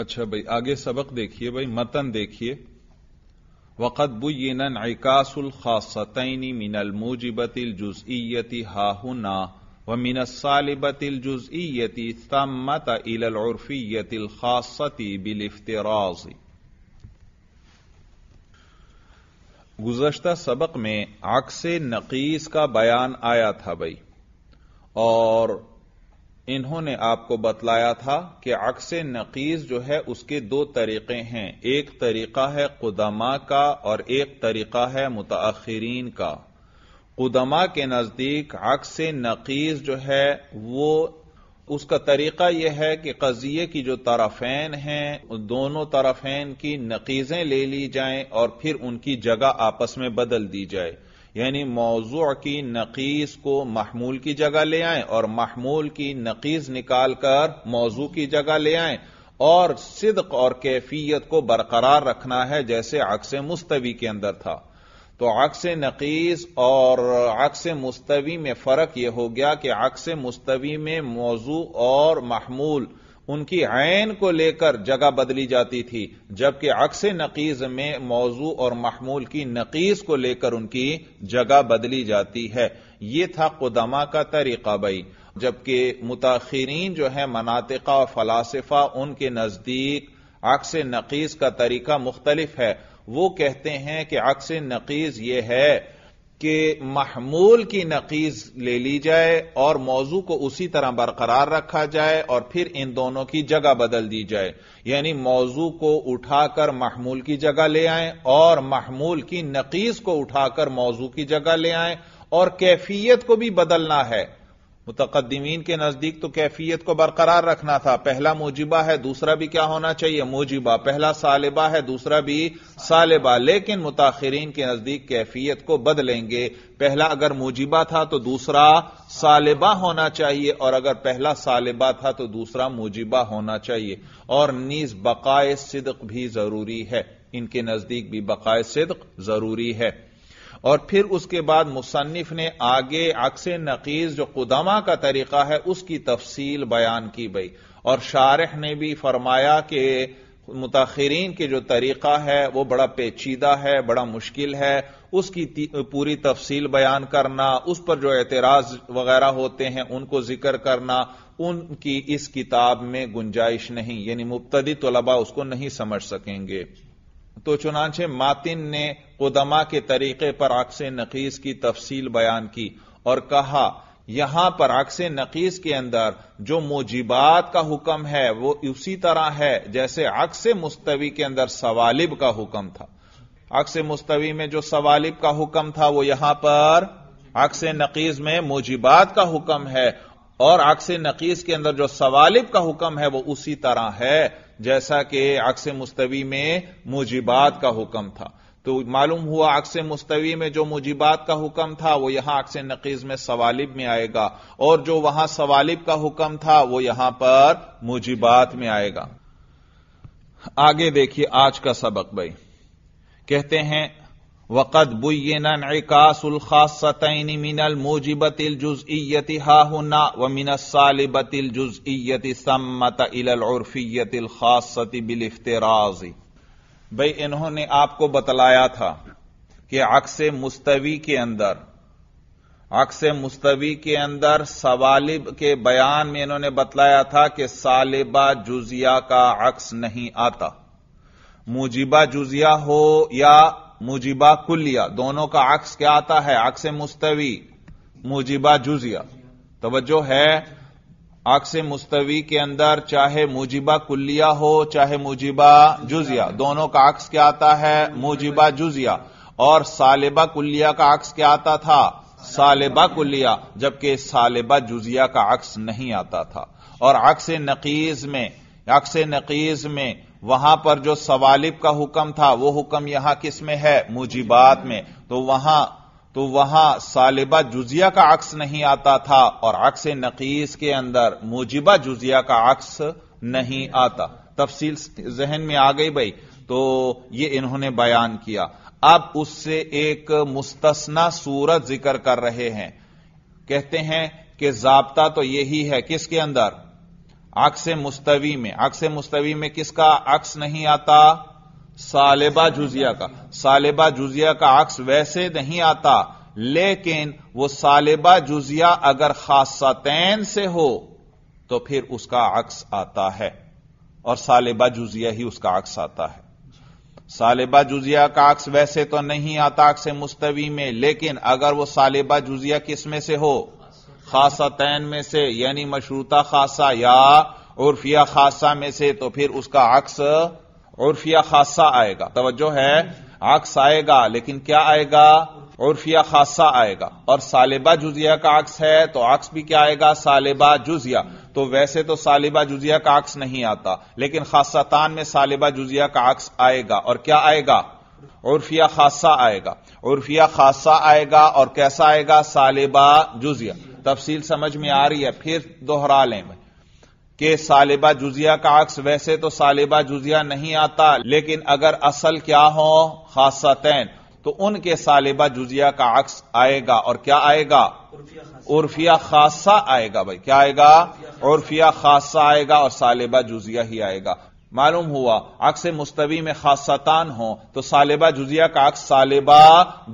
अच्छा भाई आगे सबक देखिए भाई मतन देखिए वक़द बुन अकासुल खासतनी मिनल मूजिबतिल जुजईयती हाहुना व मिन मिनसालिबतिल जुजईयती तमत इलफ़ीयतिल खासती बिलफ्तराजी गुजशत सबक में आकसे नकीस का बयान आया था भाई और इन्होंने आपको बतलाया था कि अक्स नकीज जो है उसके दो तरीके हैं एक तरीका है कुदमा का और एक तरीका है मुतअखरीन का कुदमा के नजदीक अक्स नकीज जो है वो उसका तरीका यह है कि कजिए की जो तरफेन हैं दोनों तरफेन की नकीजें ले ली जाएं और फिर उनकी जगह आपस में बदल दी जाए यानी मौजू की नकीस को महमूल की जगह ले आए और महमूल की नकीस निकालकर मौजू की जगह ले आए और सिद्क और कैफियत को बरकरार रखना है जैसे अक्स मुस्तवी के अंदर था तो अक्स नकीस और अक्स मुस्तवी में फर्क यह हो गया कि अक्स मुस्तवी में मौजू और महमूल उनकी आयन को लेकर जगह बदली जाती थी जबकि अक्स नकीज में मौजू और महमूल की नकीज को लेकर उनकी जगह बदली जाती है यह था कुदमा का तरीका बई जबकि मुताखरीन जो है मनातिका और फलासफा उनके नजदीक अक्स नकीज का तरीका मुख्तलिफ है वो कहते हैं कि अक्स नकीज यह है कि महमूल की नकीज ले ली जाए और मौजू को उसी तरह बरकरार रखा जाए और फिर इन दोनों की जगह बदल दी जाए यानी मौजू को उठाकर महमूल की जगह ले आए और महमूल की नकीज को उठाकर मौजू की जगह ले आए और कैफियत को भी बदलना है मुतकदमीन के नजदीक तो कैफियत को बरकरार रखना था पहला मोजिबा है दूसरा भी क्या होना चाहिए मोजिबा पहला सालिबा है दूसरा भी सालिबा लेकिन मुताखरीन के नजदीक कैफियत को बदलेंगे पहला अगर मोजिबा था तो दूसरा सालिबा होना चाहिए और अगर पहला सालिबा था तो दूसरा मोजिबा होना चाहिए और नीज बकाए सिदक भी जरूरी है इनके नजदीक भी बकाए सिदक जरूरी है और फिर उसके बाद मुसन्फ ने आगे अक्स नकीज जो कुदमा का तरीका है उसकी तफसील बयान की गई और शारह ने भी फरमाया कि मुताखरीन के जो तरीका है वो बड़ा पेचीदा है बड़ा मुश्किल है उसकी पूरी तफसील बयान करना उस पर जो एतराज वगैरह होते हैं उनको जिक्र करना उनकी इस किताब में गुंजाइश नहीं यानी मुबतदी तलबा उसको नहीं समझ सकेंगे तो चुनाचे मातिन ने उदमा के तरीके पर अक्स नकीस की तफसील बयान की और कहा यहां पर अक्स नकीस के अंदर जो मोजिबात का हुक्म है वो उसी तरह है जैसे अक्स मुस्तवी के अंदर सवालिब का हुक्म था अक्स मुस्तवी में जो सवालिब का हुक्म था वो यहां पर अक्स नकीस में मोजिबात का हुक्म है और अक्स नकीस के अंदर जो सवालिब का हुक्म है वह उसी तरह है जैसा कि अक्स मुस्तवी में मुजिबात का हुक्म था तो मालूम हुआ अक्स मुस्तवी में जो मुजिबात का हुक्म था वो यहां अक्स नकीज में सवालिब में आएगा और जो वहां सवालिब का हुक्म था वो यहां पर मुजिबात में आएगा आगे देखिए आज का सबक भाई कहते हैं वक़द बुयनकासुलखासतनी मिनल मोजिबतिल जुजइयति हाहुना व मिनसालिबतिल जुजइयति सम्मत इलफ़ियतिल खासति बिल इफ्तराजी भाई इन्होंने आपको बतलाया था कि अक्स मुस्तवी के अंदर अक्स मुस्तवी के अंदर सवालिब के बयान में इन्होंने बतलाया था कि सालिबा जुजिया का अक्स नहीं आता मुजिबा जुजिया हो या मुजिबा कुलिया दोनों का अक्स क्या आता है अक्स मुस्तवी मुजिबा जुजिया तोज्जो है अक्स मुस्तवी के अंदर चाहे मुजिबा कुल्लिया हो चाहे मुजिबा जुजिया दोनों का अक्स क्या आता है मुजिबा जुजिया और सालिबा कुलिया का अक्स क्या आता था सालिबा कुल्लिया जबकि सालिबा जुजिया का अक्स नहीं आता था और अक्स नकीज में अक्स नकीज में वहां पर जो सवालिब का हुक्म था वो हुक्म यहां किस में है मुजीबात में तो वहां तो वहां सालिबा जुजिया का अक्स नहीं आता था और अक्स नकीस के अंदर मुजिबा जुजिया का अक्स नहीं आता तफसील जहन में आ गई भाई तो ये इन्होंने बयान किया अब उससे एक मुस्तना सूरत जिक्र कर रहे हैं कहते हैं कि जाबता तो यही है किसके अंदर अक्स मुस्तवी में अक्स मुस्तवी में किसका अक्स नहीं आता सालेबा जुजिया का सालेबा जुजिया का अक्स वैसे नहीं आता लेकिन वो सालेबा जुजिया अगर खासतैन से हो तो फिर उसका अक्स आता है और सालेबा जुजिया ही उसका अक्स आता है सालेबा जुजिया का अक्स वैसे तो नहीं आता अक्स मुस्तवी में लेकिन अगर वो सालेबा जुजिया किस में से हो खासतैन में से यानी मशरूता खासा या उर्फिया खासा में से तो फिर उसका अक्स उर्फिया खासा आएगा तवज्जो है अक्स आएगा लेकिन क्या आएगा उर्फिया खासा आएगा और सालिबा जुजिया का अक्स है तो अक्स भी क्या आएगा सालिबा जुजिया तो वैसे तो सालिबा जुजिया का अक्स नहीं आता लेकिन खासातान में सालिबा जुजिया का अक्स आएगा और क्या आएगा उर्फिया खासा आएगा उर्फिया खासा आएगा और कैसा आएगा सालिबा जुजिया तफसील समझ में आ रही है फिर दोहरा लें कि सालिबा जुजिया का अक्स वैसे तो सालिबा जुजिया नहीं आता लेकिन अगर असल क्या हो खासतैन तो उनके सालिबा जुजिया का अक्स आएगा और क्या आएगा उर्फिया खासा आएगा भाई क्या आएगा उर्फिया खासा आएगा और सालिबा जुजिया ही आएगा मालूम हुआ अक्स मुस्तवी में खासतान हो तो सालिबा जुजिया का अक्स सालिबा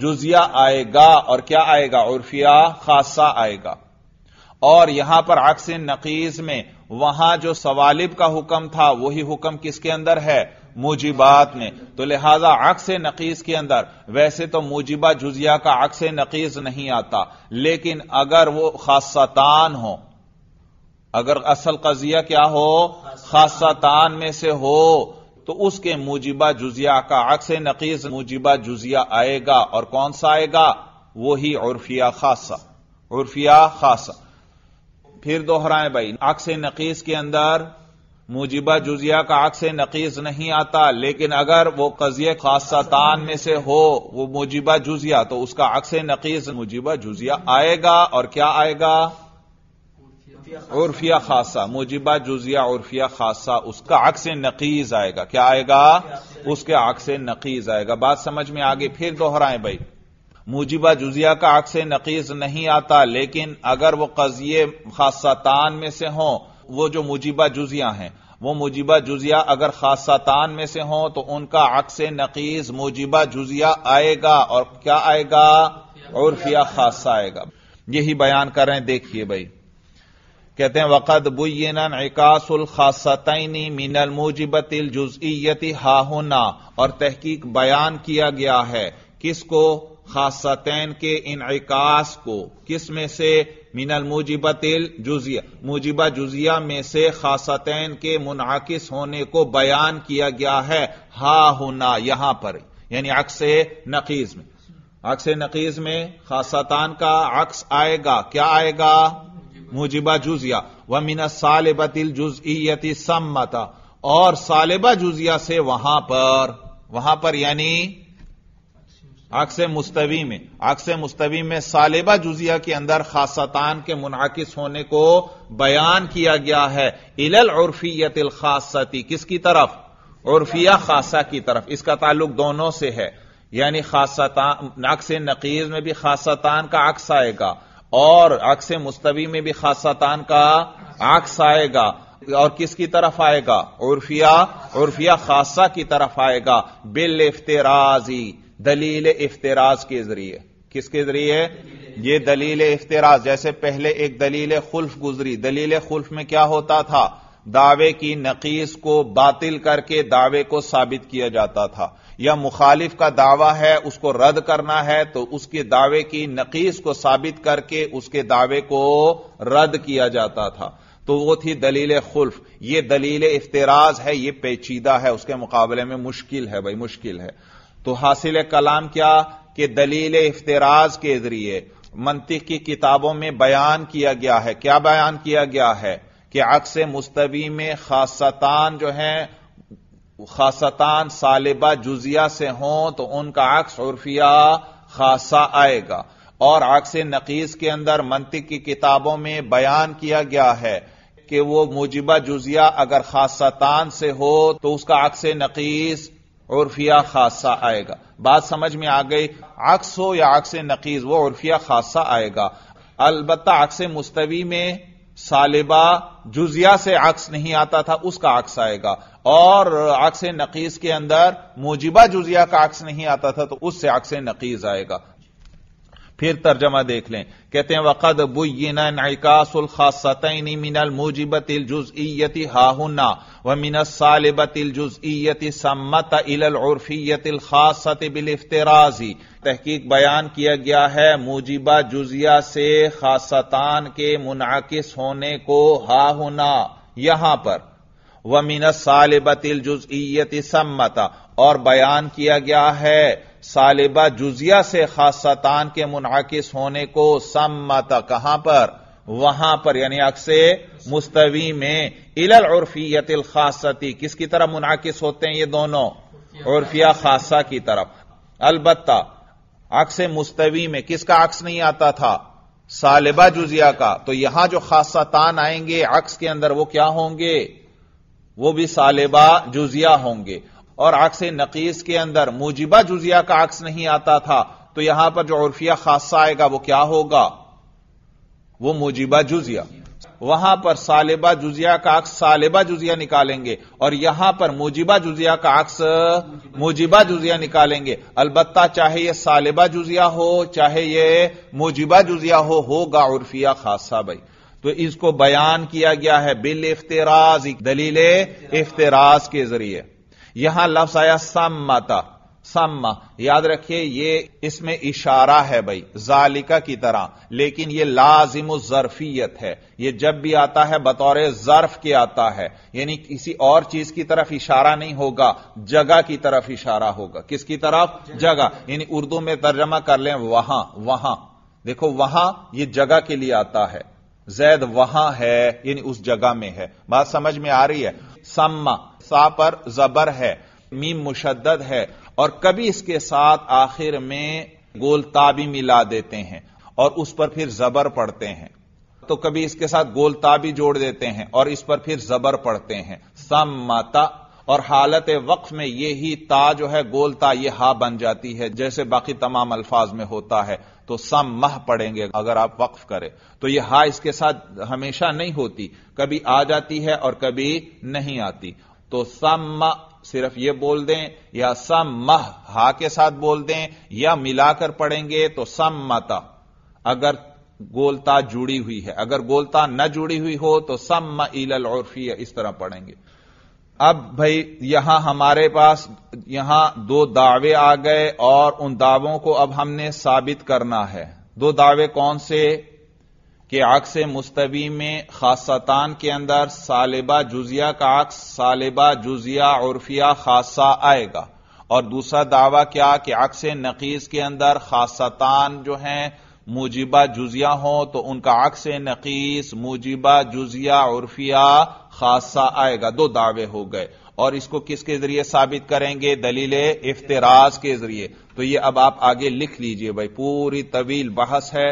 जुजिया आएगा और क्या आएगा उर्फिया खासा आएगा और यहां पर अक्स नकीज में वहां जो सवालिब का हुक्म था वही हुक्म किसके अंदर है मुजिबात में तो लिहाजा अक्स नकीस के अंदर वैसे तो मुजिबा जुजिया का अक्स नकीज नहीं आता लेकिन अगर वो खासतान हो अगर असल कजिया क्या हो खासा तान में से हो तो उसके मुजिबा जुजिया का अक्स नकीज मुजिबा जुजिया आएगा और कौन सा आएगा वही उर्फिया खासा उर्फिया खासा फिर दोहराएं भाई अक्स नकीज के अंदर मुजिबा जुजिया का अक्स नकीज नहीं आता लेकिन अगर वो खासा तान में से हो वो मुजिबा जुजिया तो उसका अक्स नकीज मुजिबा जुजिया आएगा और क्या आएगा उर्फिया खासा मुजिबा जुजिया उर्फिया खासा उसका अक्स नकीज आएगा क्या आएगा उसके अक्स नकीज आएगा बात समझ में आगे फिर दोहराएं भाई मुजिबा जुजिया का अक्स नकीज नहीं आता लेकिन अगर वो कजिए खासातान में से हों वो जो मुजिबा जुजिया हैं वो मुजिबा जुजिया अगर खासातान में से हों तो उनका अक्स नकीज मुजिबा जुजिया आएगा और क्या आएगा उर्फिया खासा आएगा यही बयान कर रहे हैं देखिए भाई कहते हैं वक़द बुना इकासुल खासतनी मिनल मुजिबतिल जुजइयती हाहुना और तहकीक बयान किया गया है किसको खासतैन के इन इनकास को किस में से मीनल मोजिबतिल जुजिया मुजिबा जुजिया में से खासतैन के मुनकिस होने को बयान किया गया है हा होना यहां पर यानी अक्स नकीज में अक्स नकीज में खासतान का अक्स आएगा क्या आएगा मुजिबा जुजिया व मिना सालिबतिल जुजइयति सम्मता और सालिबा जुजिया से वहां पर वहां पर यानी अक्स मुस्तवी में अक्स मुस्तवी में सालिबा जुजिया के अंदर खासतान के मुनाकिस होने को बयान किया गया है इलल उर्फियत खासती किसकी तरफ उर्फिया खासा की तरफ इसका ताल्लुक दोनों से है यानी खासता अक्स नकीज में भी खासतान का अक्स आएगा और अक्स मुस्तवी में भी खासतान का अक्स आएगा और किसकी तरफ आएगा उर्फिया उर्फिया खासा की तरफ आएगा बिल इफ्तराजी दलील इफ्तराज के जरिए किसके जरिए ये दलील इफ्तराज जैसे पहले एक दलील खुल्फ गुजरी दलील खुल्फ में क्या होता था दावे की नकीस को बातिल करके दावे को साबित किया जाता था या मुखालिफ का दावा है उसको रद्द करना है तो उसके दावे की नकीस को साबित करके उसके दावे को रद्द किया जाता था तो वो थी दलील खुल्फ ये दलील इफ्तराज है ये पेचीदा है उसके मुकाबले में मुश्किल है भाई मुश्किल है तो हासिल कलाम क्या कि दलील इफ्तराज के जरिए मंतिक की किताबों में बयान किया गया है क्या बयान किया गया है कि अक्स मुस्तवी में खासतान जो है खासतान सालिबा जुजिया से हों तो उनका अक्स उर्फिया खासा आएगा और अक्स नकीस के अंदर मंतिक की किताबों में बयान किया गया है कि वो मुजिबा जुजिया अगर खासतान से हो तो उसका अक्स नकीस उर्फिया खासा आएगा बात समझ में आ गई अक्स हो या अक्स नकीस वो उर्फिया खासा आएगा अलबत्ता अक्स मुस्तवी में सालिबा जुजिया से अक्स नहीं आता था उसका अक्स आएगा और अक्स नकीस के अंदर मोजिबा जुजिया का अक्स नहीं आता था तो उससे अक्स नकीस आएगा फिर तर्जमा देख लें कहते हैं वक़द बुना नकासुल खासतनी मिनल मोजिबतिल जुजईयति हाहुना व मिन सालिबतिल जुजईयति सम्मत इलल उर्फीयतिल खासत बिल इफ्तराजी तहकीक बयान किया गया है मुजिबा जुजिया से खासतान के मुनाकिस होने को हाहुना यहां पर व मिन सालिबतिल जुजइयत सम्मता और बयान किया गया है सालिबा जुजिया से खासतान के मुनाकिस होने को सम्मता कहां पर वहां पर यानी अक्से मुस्तवी में इलल उर्फियतिल खासती किसकी तरफ मुनाकिस होते हैं ये दोनों उर्फिया खासा की तरफ अलबत्ता अक्स मुस्तवी में किसका अक्स नहीं आता था सालिबा जुजिया का तो यहां जो खासतान आएंगे अक्स के अंदर वो क्या होंगे वो भी सालेबा जुजिया होंगे और अक्स नकीस के अंदर मुजिबा जुजिया का अक्स नहीं आता था तो यहां पर जो उर्फिया खासा आएगा वो क्या होगा वो मुजिबा जुजिया वहां पर सालेबा जुजिया का अक्स सालेबा जुजिया निकालेंगे और यहां पर मुजिबा जुजिया का अक्स मुजिबा जुजिया निकालेंगे अलबत्ता चाहे यह सालेबा जुजिया हो चाहे यह मुजिबा जुजिया हो होगा उर्फिया खासा भाई तो इसको बयान किया गया है बिल इफ्तराज दलील इफ्तराज के जरिए यहां लफ्स आया सम्मता सम्मा याद रखिए ये इसमें इशारा है भाई जालिका की तरह लेकिन ये लाजिम जरफियत है ये जब भी आता है बतौर जर्फ के आता है यानी किसी और चीज की तरफ इशारा नहीं होगा जगह की तरफ इशारा होगा किसकी तरफ जगह यानी उर्दू में तर्जमा कर लें वहां वहां देखो वहां ये जगह के लिए आता है जैद वहां है यानी उस जगह में है बात समझ में आ रही है सम्मा सा पर जबर है मीम मुशद्दद है और कभी इसके साथ आखिर में गोलता भी मिला देते हैं और उस पर फिर जबर पड़ते हैं तो कभी इसके साथ गोलता भी जोड़ देते हैं और इस पर फिर जबर पड़ते हैं सम्मता और हालत वक्फ में यही ता जो है गोलता ये हा बन जाती है जैसे बाकी तमाम अल्फाज में होता है तो सम मह पड़ेंगे अगर आप वक्फ करें तो यह हा इसके साथ हमेशा नहीं होती कभी आ जाती है और कभी नहीं आती तो सम सिर्फ यह बोल दें या सम मह हा के साथ बोल दें या मिलाकर पढ़ेंगे तो सम मता अगर गोलता जुड़ी हुई है अगर गोलता न जुड़ी हुई हो तो सम मिलल और इस तरह पढ़ेंगे अब भाई यहां हमारे पास यहां दो दावे आ गए और उन दावों को अब हमने साबित करना है दो दावे कौन से कि अक्स मुस्तवी में खासतान के अंदर सालिबा जुजिया का आक्स सालिबा जुजिया उर्फिया खासा आएगा और दूसरा दावा क्या कि आक्स नकीस के अंदर खासतान जो हैं मुजिबा जुजिया हो तो उनका आक्स नकीस मुजिबा जुजिया उर्फिया खासा आएगा दो दावे हो गए और इसको किसके जरिए साबित करेंगे दलील इफ्तराज के जरिए तो ये अब आप आगे लिख लीजिए भाई पूरी तवील बहस है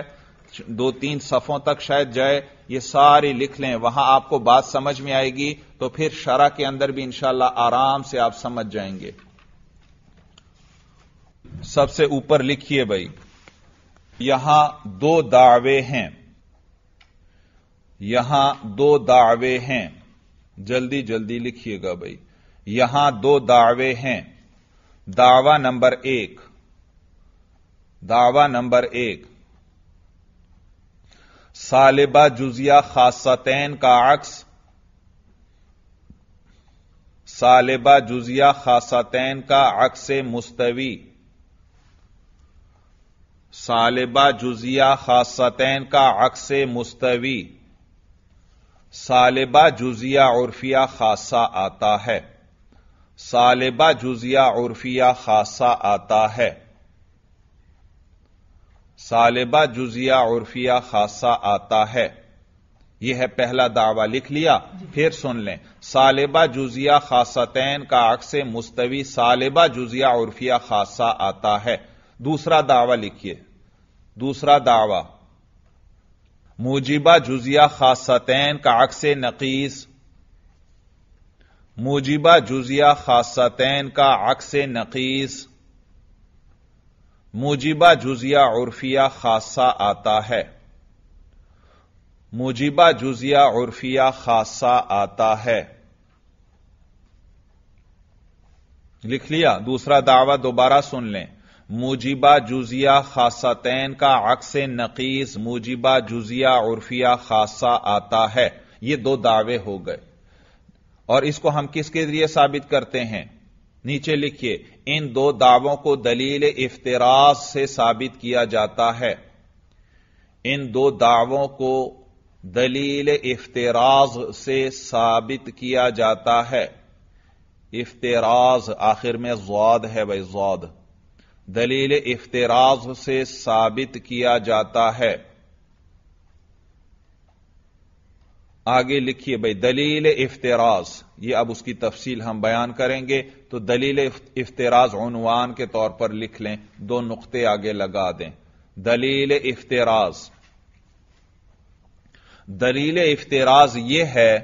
दो तीन सफों तक शायद जाए ये सारी लिख लें वहां आपको बात समझ में आएगी तो फिर शरा के अंदर भी इंशाला आराम से आप समझ जाएंगे सबसे ऊपर लिखिए भाई यहां दो दावे हैं यहां दो दावे हैं जल्दी जल्दी लिखिएगा भाई यहां दो दावे हैं दावा नंबर एक दावा नंबर एक सालिबा जुजिया खासतैन का अक्स सालिबा जुजिया खासतैन का अक्स मुस्तवी सालिबा जुजिया खासतैन का अक्स मुस्तवी सालिबा जुजिया उर्फिया खासा आता है सालिबा जुजिया उर्फिया खासा आता है सालिबा जुजिया उर्फिया खासा आता है यह है पहला दावा लिख लिया फिर सुन लें सालिबा जुजिया खासतैन का अक्स मुस्तवी सालिबा जुजिया उर्फिया खासा आता है दूसरा दावा लिखिए दूसरा दावा मुजीबा जुजिया खासतैन का अक्स नकीस मुजीबा जुजिया खासतैन का अक्स नकीस मुजीबा जुजिया उर्फिया खासा आता है मुजीबा जुजिया उर्फिया खासा आता है लिख लिया दूसरा दावा दोबारा सुन लें मुजिबा जुजिया तैन का अक्स नकीस मुजिबा जुजिया उर्फिया खासा आता है ये दो दावे हो गए और इसको हम किसके जरिए साबित करते हैं नीचे लिखिए इन दो दावों को दलील इफ्तराज से साबित किया जाता है इन दो दावों को दलील इफ्तराज से साबित किया जाता है इफ्तराज आखिर में जौद है भाई जौद दलील इफ्तराज से साबित किया जाता है आगे लिखिए भाई दलील इफ्तराज ये अब उसकी तफसील हम बयान करेंगे तो दलील इफ्तराज उनवान के तौर पर लिख लें दो नुकते आगे लगा दें दलील इफ्तराज दलील इफ्तराज यह है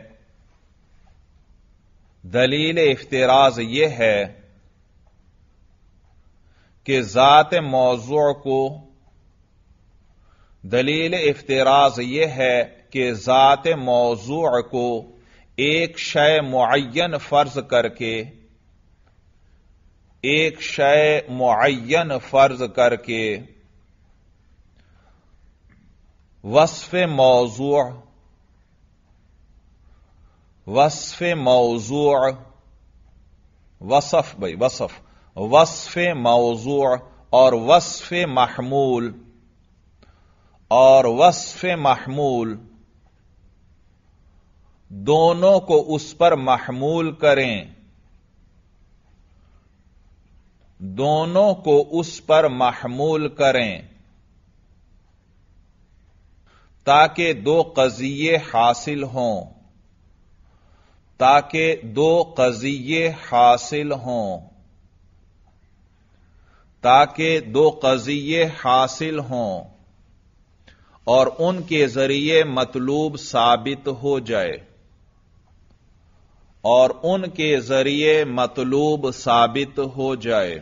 दलील इफ्तराज यह है कि ज़ात मौजू को दलील इफ्तराज यह है कि ज़ात मौजू को एक शय मुन फर्ज करके एक शय मुन फर्ज करके वसफ मौजू वसफ मौजू वसफ भाई वसफ वसफ मौजू और वसफ महमूल और वसफ महमूल दोनों को उस पर महमूल करें दोनों को उस पर महमूल करें ताकि दो कजिए हासिल हों ताकि दो कजिए हासिल हों ताकि दो कजिए हासिल हों और उनके जरिए मतलूब साबित हो जाए और उनके जरिए मतलूब साबित हो जाए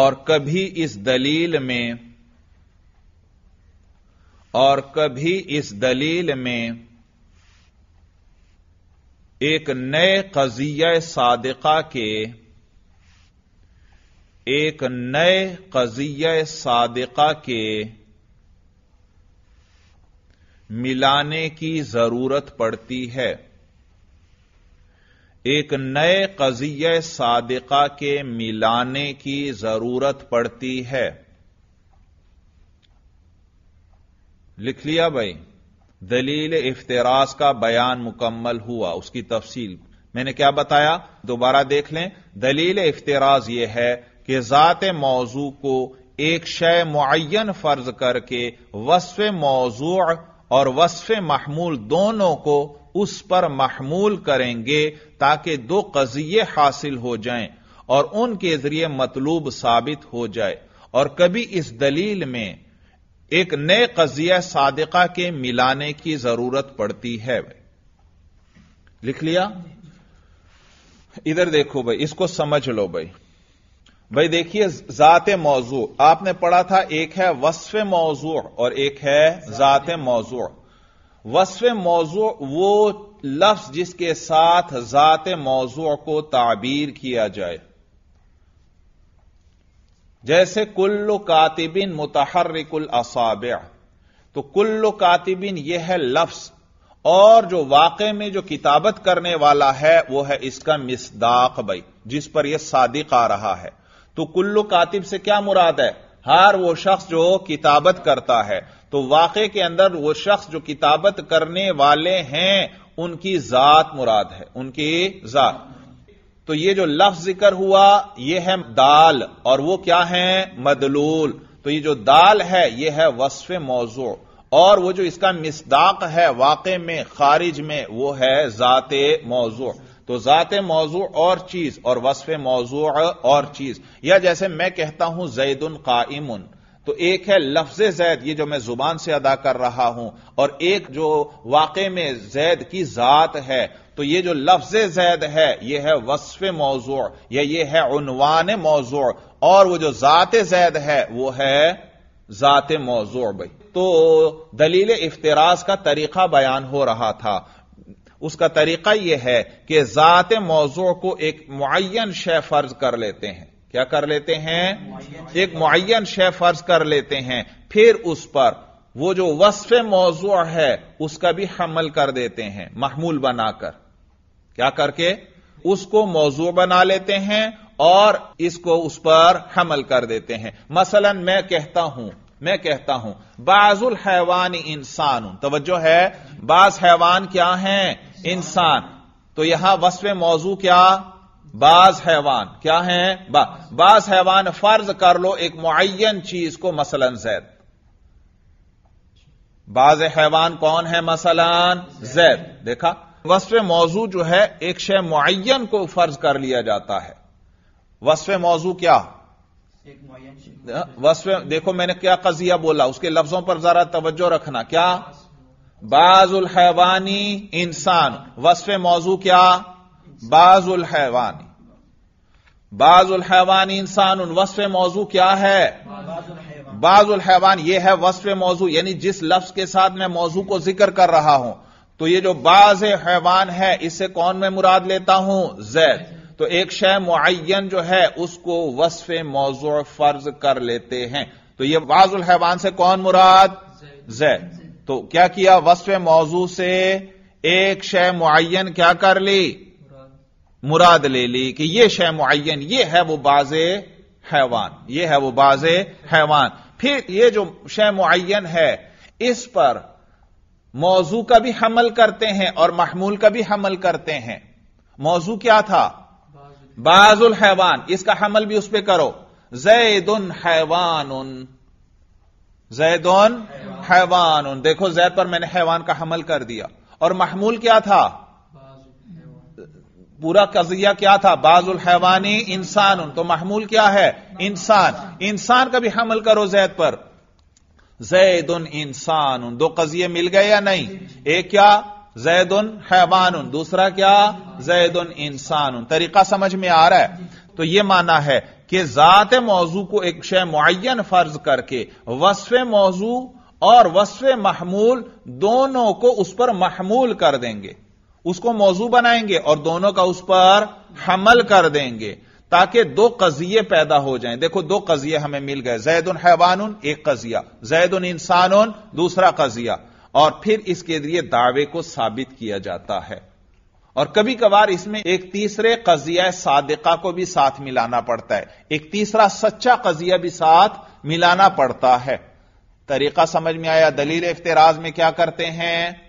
और कभी इस दलील में और कभी इस दलील में एक नए कजिया सादका के एक नए कजिय सादिका के मिलाने की जरूरत पड़ती है एक नए कजिय सादका के मिलाने की जरूरत पड़ती है लिख लिया भाई दलील इफ्तराज का बयान मुकम्मल हुआ उसकी तफसील मैंने क्या बताया दोबारा देख लें दलील इफ्तराज यह है कि ज़ात मौजू को एक शय मुन फर्ज करके वसफ मौजू और वसफ महमूल दोनों को उस पर महमूल करेंगे ताकि दो कजिए हासिल हो जाए और उनके जरिए मतलूब साबित हो जाए और कभी इस दलील में एक नए कजिया सादिका के मिलाने की जरूरत पड़ती है लिख लिया इधर देखो भाई इसको समझ लो भाई भाई देखिए ज़ात मौजू आपने पढ़ा था एक है वसफ मौजू और एक है ज़ात मौजू वस्फ मौजू वो लफ्ज जिसके साथ ज़ात मौजू को ताबीर किया जाए जैसे कुल्लु कातिबिन मुतहरिकुल असाब तो कुल्लु कातिबिन यह है लफ्ज और जो वाकई में जो किताबत करने वाला है वह है इसका मिसदाक भाई जिस पर यह सादिक आ रहा है तो कुल्लू कातिब से क्या मुराद है हर वो शख्स जो किताबत करता है तो वाक़े के अंदर वो शख्स जो किताबत करने वाले हैं उनकी जात मुराद है उनकी जात तो ये जो लफ्ज जिक्र हुआ ये है दाल और वो क्या है मदलूल तो ये जो दाल है ये है वसफ मौजू और वो जो इसका मिसदाक है वाक़े में खारिज में वो है जाते मौजू तो ज़ात मौजू और चीज और वसफ मौजू और चीज या जैसे मैं कहता हूं जैदन काइमुन तो एक है लफ्ज जैद ये जो मैं जुबान से अदा कर रहा हूं और एक जो वाक में जैद की जात है तो ये जो लफ्ज जैद है ये है वसफ मौजू या ये है उनवान मौजू और वो जो ज़ात जैद है वो है ज़ात मौजू भाई तो दलील इफ्तराज का तरीका बयान हो रहा था उसका तरीका यह है कि ज़ात मौजू को एक मुन शय फर्ज कर लेते हैं क्या कर लेते हैं एक मुन शय फर्ज कर लेते हैं फिर उस पर वो जो वसफ मौजू है उसका भी हमल कर देते हैं महमूल बनाकर क्या करके उसको मौजू बना लेते हैं और इसको उस पर हमल कर देते हैं मसलन मैं कहता हूं मैं कहता हूं बाजुल हैवान इंसान तवज्जो है बाज हैवान क्या हैं इंसान तो यहां वसव मौजू क्या बाज हैवान क्या है बा, बाज हैवान फर्ज कर लो एक मुन चीज को मसलन जैद बाज हैवान कौन है मसलन जैद देखा वसव मौजू जो है एक शे मुन को फर्ज कर लिया जाता है वसव मौजू क्या वसव देखो मैंने क्या कजिया बोला उसके लफ्जों पर जरा तवज्जो रखना क्या बाजुल हैवानी इंसान वसफ मौजू क्या बाजुल हैवानी बाजुल हैवानी इंसान उन वसफ मौजू क्या है बाजुल हैवान यह है वसफ मौजू यानी जिस लफ्ज के साथ मैं मौजू को जिक्र कर रहा हूं तो ये जो बाज हैवान है इसे कौन मैं मुराद लेता हूं जैद तो एक शह मुन जो है उसको वसफ मौजू फर्ज कर लेते हैं तो यह बाजुल हैवान से कौन मुराद जैद तो क्या किया वस्फ मौजू से एक शय मुन क्या कर ली मुराद ले ली कि यह शय मुन ये है वो बाजे हैवान ये है वो बाजे हैवान फिर ये जो शय मुन है इस पर मौजू का भी हमल करते हैं और महमूल का भी हमल करते हैं मौजू क्या था बाजुल हैवान इसका हमल भी उस पर करो जैद उन हैवान उन उन हैवान देखो जैद पर मैंने हैवान का हमल कर दिया और महमूल क्या था पूरा कजिया क्या था बाजुल हैवानी इंसान उन तो महमूल क्या है इंसान इंसान का भी हमल करो जैद पर जैद उन इंसान उन दो कजिए मिल गए या नहीं एक क्या जैद उन हैवान उन दूसरा क्या जैद उन इंसान उन तरीका समझ में आ रहा है तो यह माना है कि ज़ात मौजू को एक शय मुन फर्ज करके वसफ मौजू और वस्फ महमूल दोनों को उस पर महमूल कर देंगे उसको मौजू बनाएंगे और दोनों का उस पर हमल कर देंगे ताकि दो कजिए पैदा हो जाएं देखो दो कजिए हमें मिल गए जैद उन हैवान एक कजिया जैद उन इंसान उन दूसरा कजिया और फिर इसके लिए दावे को साबित किया जाता है और कभी कभार इसमें एक तीसरे कजिया सादिका को भी साथ मिलाना पड़ता है एक तीसरा सच्चा कजिया भी साथ मिलाना पड़ता है तरीका समझ में आया दलील इफ्तराज में क्या करते हैं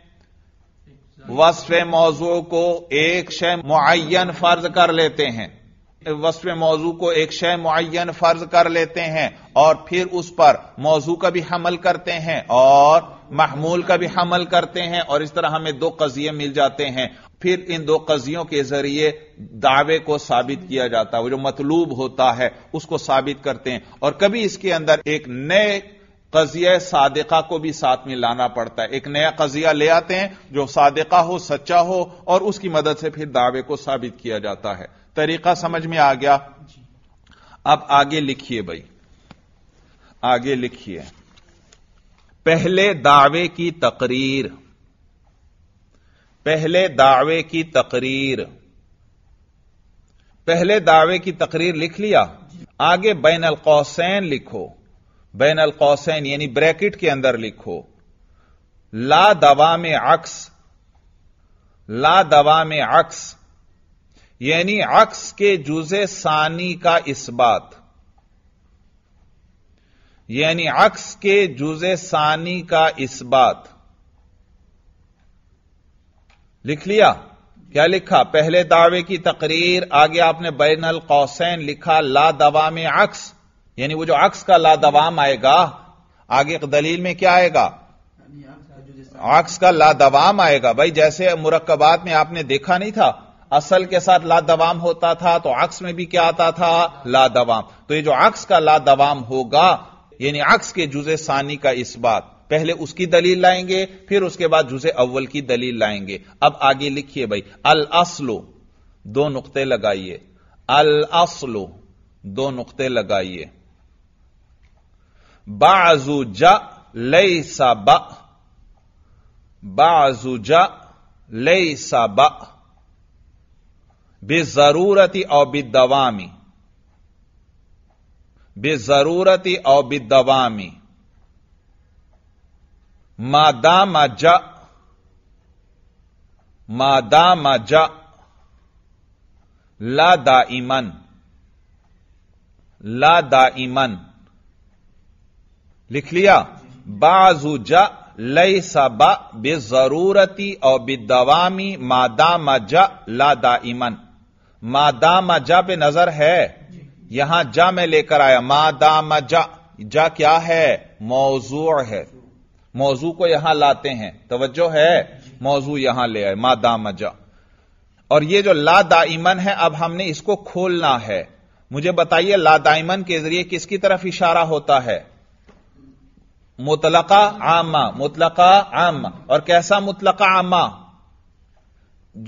वसफ मौजू को एक शय मुन फर्ज कर लेते हैं वसफ मौजू को एक शय मुन फर्ज कर लेते हैं और फिर उस पर मौजू का भी हमल करते हैं और महमूल का भी हमल करते हैं और इस तरह हमें दो कजिए मिल जाते हैं फिर इन दो कजियों के जरिए दावे को साबित किया जाता है वो जो मतलूब होता है उसको साबित करते हैं और कभी इसके अंदर एक नए कजिया सादिका को भी साथ में लाना पड़ता है एक नया कजिया ले आते हैं जो सादिका हो सच्चा हो और उसकी मदद से फिर दावे को साबित किया जाता है तरीका समझ में आ गया अब आगे लिखिए भाई आगे लिखिए पहले दावे की तकरीर पहले दावे की तकरीर पहले दावे की तकरीर लिख लिया आगे बैन अलकौसैन लिखो बैन अल कौसैन यानी ब्रैकेट के अंदर लिखो ला दवा में अक्स ला दवा में अक्स यानी अक्स के जुजे सानी का बात यानी अक्स के जुजे सानी का बात लिख लिया क्या लिखा पहले दावे की तकरीर आगे आपने बैन अल कौसैन लिखा ला दवा में अक्स यानी वो जो अक्स का लादवाम आएगा आगे दलील में क्या आएगा अक्स का लादवाम आएगा भाई जैसे मुरक्कबात में आपने देखा नहीं था असल के साथ लादवाम होता था तो अक्स में भी क्या आता था लादवाम तो ये जो अक्स का लादवाम होगा यानी अक्स के जुजे सानी का इस बात पहले उसकी दलील लाएंगे फिर उसके बाद जुजे अव्वल की दलील लाएंगे अब आगे लिखिए भाई अल असलो दो नुकते लगाइए अल असलो दो नुकते लगाइए बाजू जा लई सा बा बाजू जा लई सा बा बेजरूरती और बिदवामी बेजरूरती और बिदवामी मादामा जा मादामा इमन लादा इमन ला लिख लिया बाजू जा लई सबा बे जरूरती और बिदवामी मादाम जा लादा इमन मादाम जा पे नजर है यहां जा में लेकर आया मादाम जा जा क्या है मौजू है मौजू को यहां लाते हैं तवज्जो है मौजू यहां ले आए मादाम जा और ये जो ला इमन है अब हमने इसको खोलना है मुझे बताइए ला दाइमन के जरिए किसकी तरफ इशारा होता है मुतलका आमा मुतलका आमा और कैसा मुतलका आमा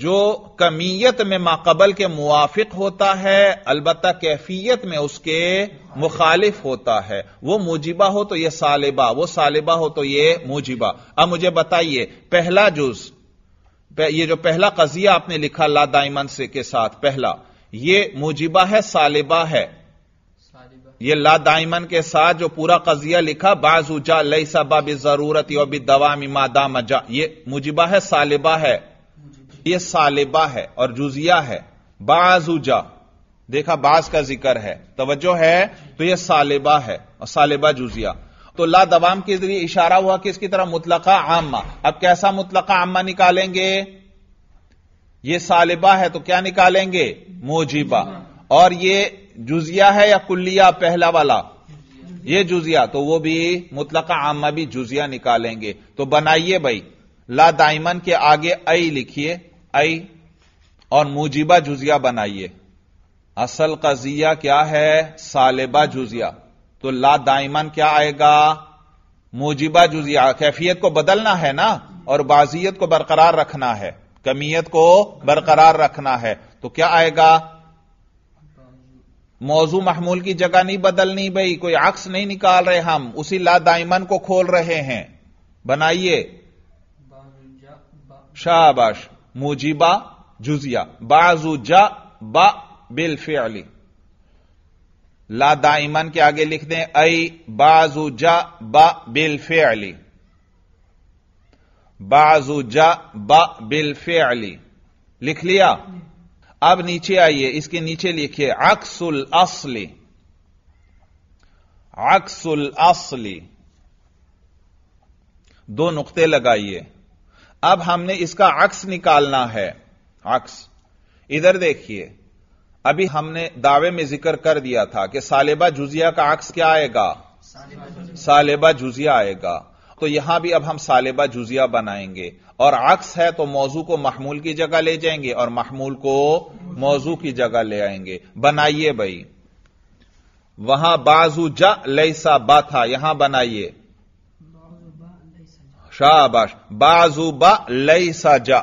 जो कमीयत में माकबल के मुआफिक होता है अलबत् कैफियत में उसके मुखालिफ होता है वो मुजिबा हो तो ये सालिबा वो सालिबा हो तो ये मुजिबा अब मुझे बताइए पहला जुज ये जो पहला कजिया आपने लिखा ला दाइमन से के साथ पहला ये मुजिबा है सालिबा है ये ला दाइमन के साथ जो पूरा कजिया लिखा जा लई सबा बि जरूरत यो बि दवा मिमा दाम जा ये मुजिबा है सालिबा है ये सालिबा है और जुजिया है बाजू जा देखा बाज का जिक्र है तवज्जो है तो यह सालिबा है और सालिबा जुजिया तो ला दवाम के जरिए इशारा हुआ कि इसकी तरह मुतलका आमा अब कैसा मुतलका आमा निकालेंगे ये सालिबा है तो क्या निकालेंगे मोजिबा और ये जुजिया है या कुल्लिया पहला वाला ये जुजिया तो वो भी मुतलका आमा भी जुजिया निकालेंगे तो बनाइए भाई ला दाइमन के आगे आई लिखिए आई और मुजीबा जुजिया बनाइए असल कजिया क्या है सालेबा जुजिया तो ला दाइमन क्या आएगा मुजीबा जुजिया कैफियत को बदलना है ना और बाजियत को बरकरार रखना है कमियत को बरकरार रखना है तो क्या आएगा मौजू महमूल की जगह नहीं बदलनी भाई कोई अक्स नहीं निकाल रहे हम उसी लादाइमन को खोल रहे हैं बनाइए शाबाश मुजीबा जुजिया बाजू जा बा बिल फेली लादाइमन के आगे लिख दें ऐ बाजू जा बा बिल फेली बाजू जा बा बिल फेली लिख लिया अब नीचे आइए इसके नीचे लिखिए अक्सुल असली अक्सुल असली दो नुकते लगाइए अब हमने इसका अक्स निकालना है अक्स इधर देखिए अभी हमने दावे में जिक्र कर दिया था कि सालेबा जुजिया का अक्स क्या आएगा सालेबा जुजिया आएगा तो यहां भी अब हम सालेबा जुजिया बनाएंगे और अक्स है तो मौजू को महमूल की जगह ले जाएंगे और महमूल को मौजू की जगह ले आएंगे बनाइए भाई वहां बाजू जा लैसा बा था यहां बनाइए शाबाश बाजू बा लैसा जा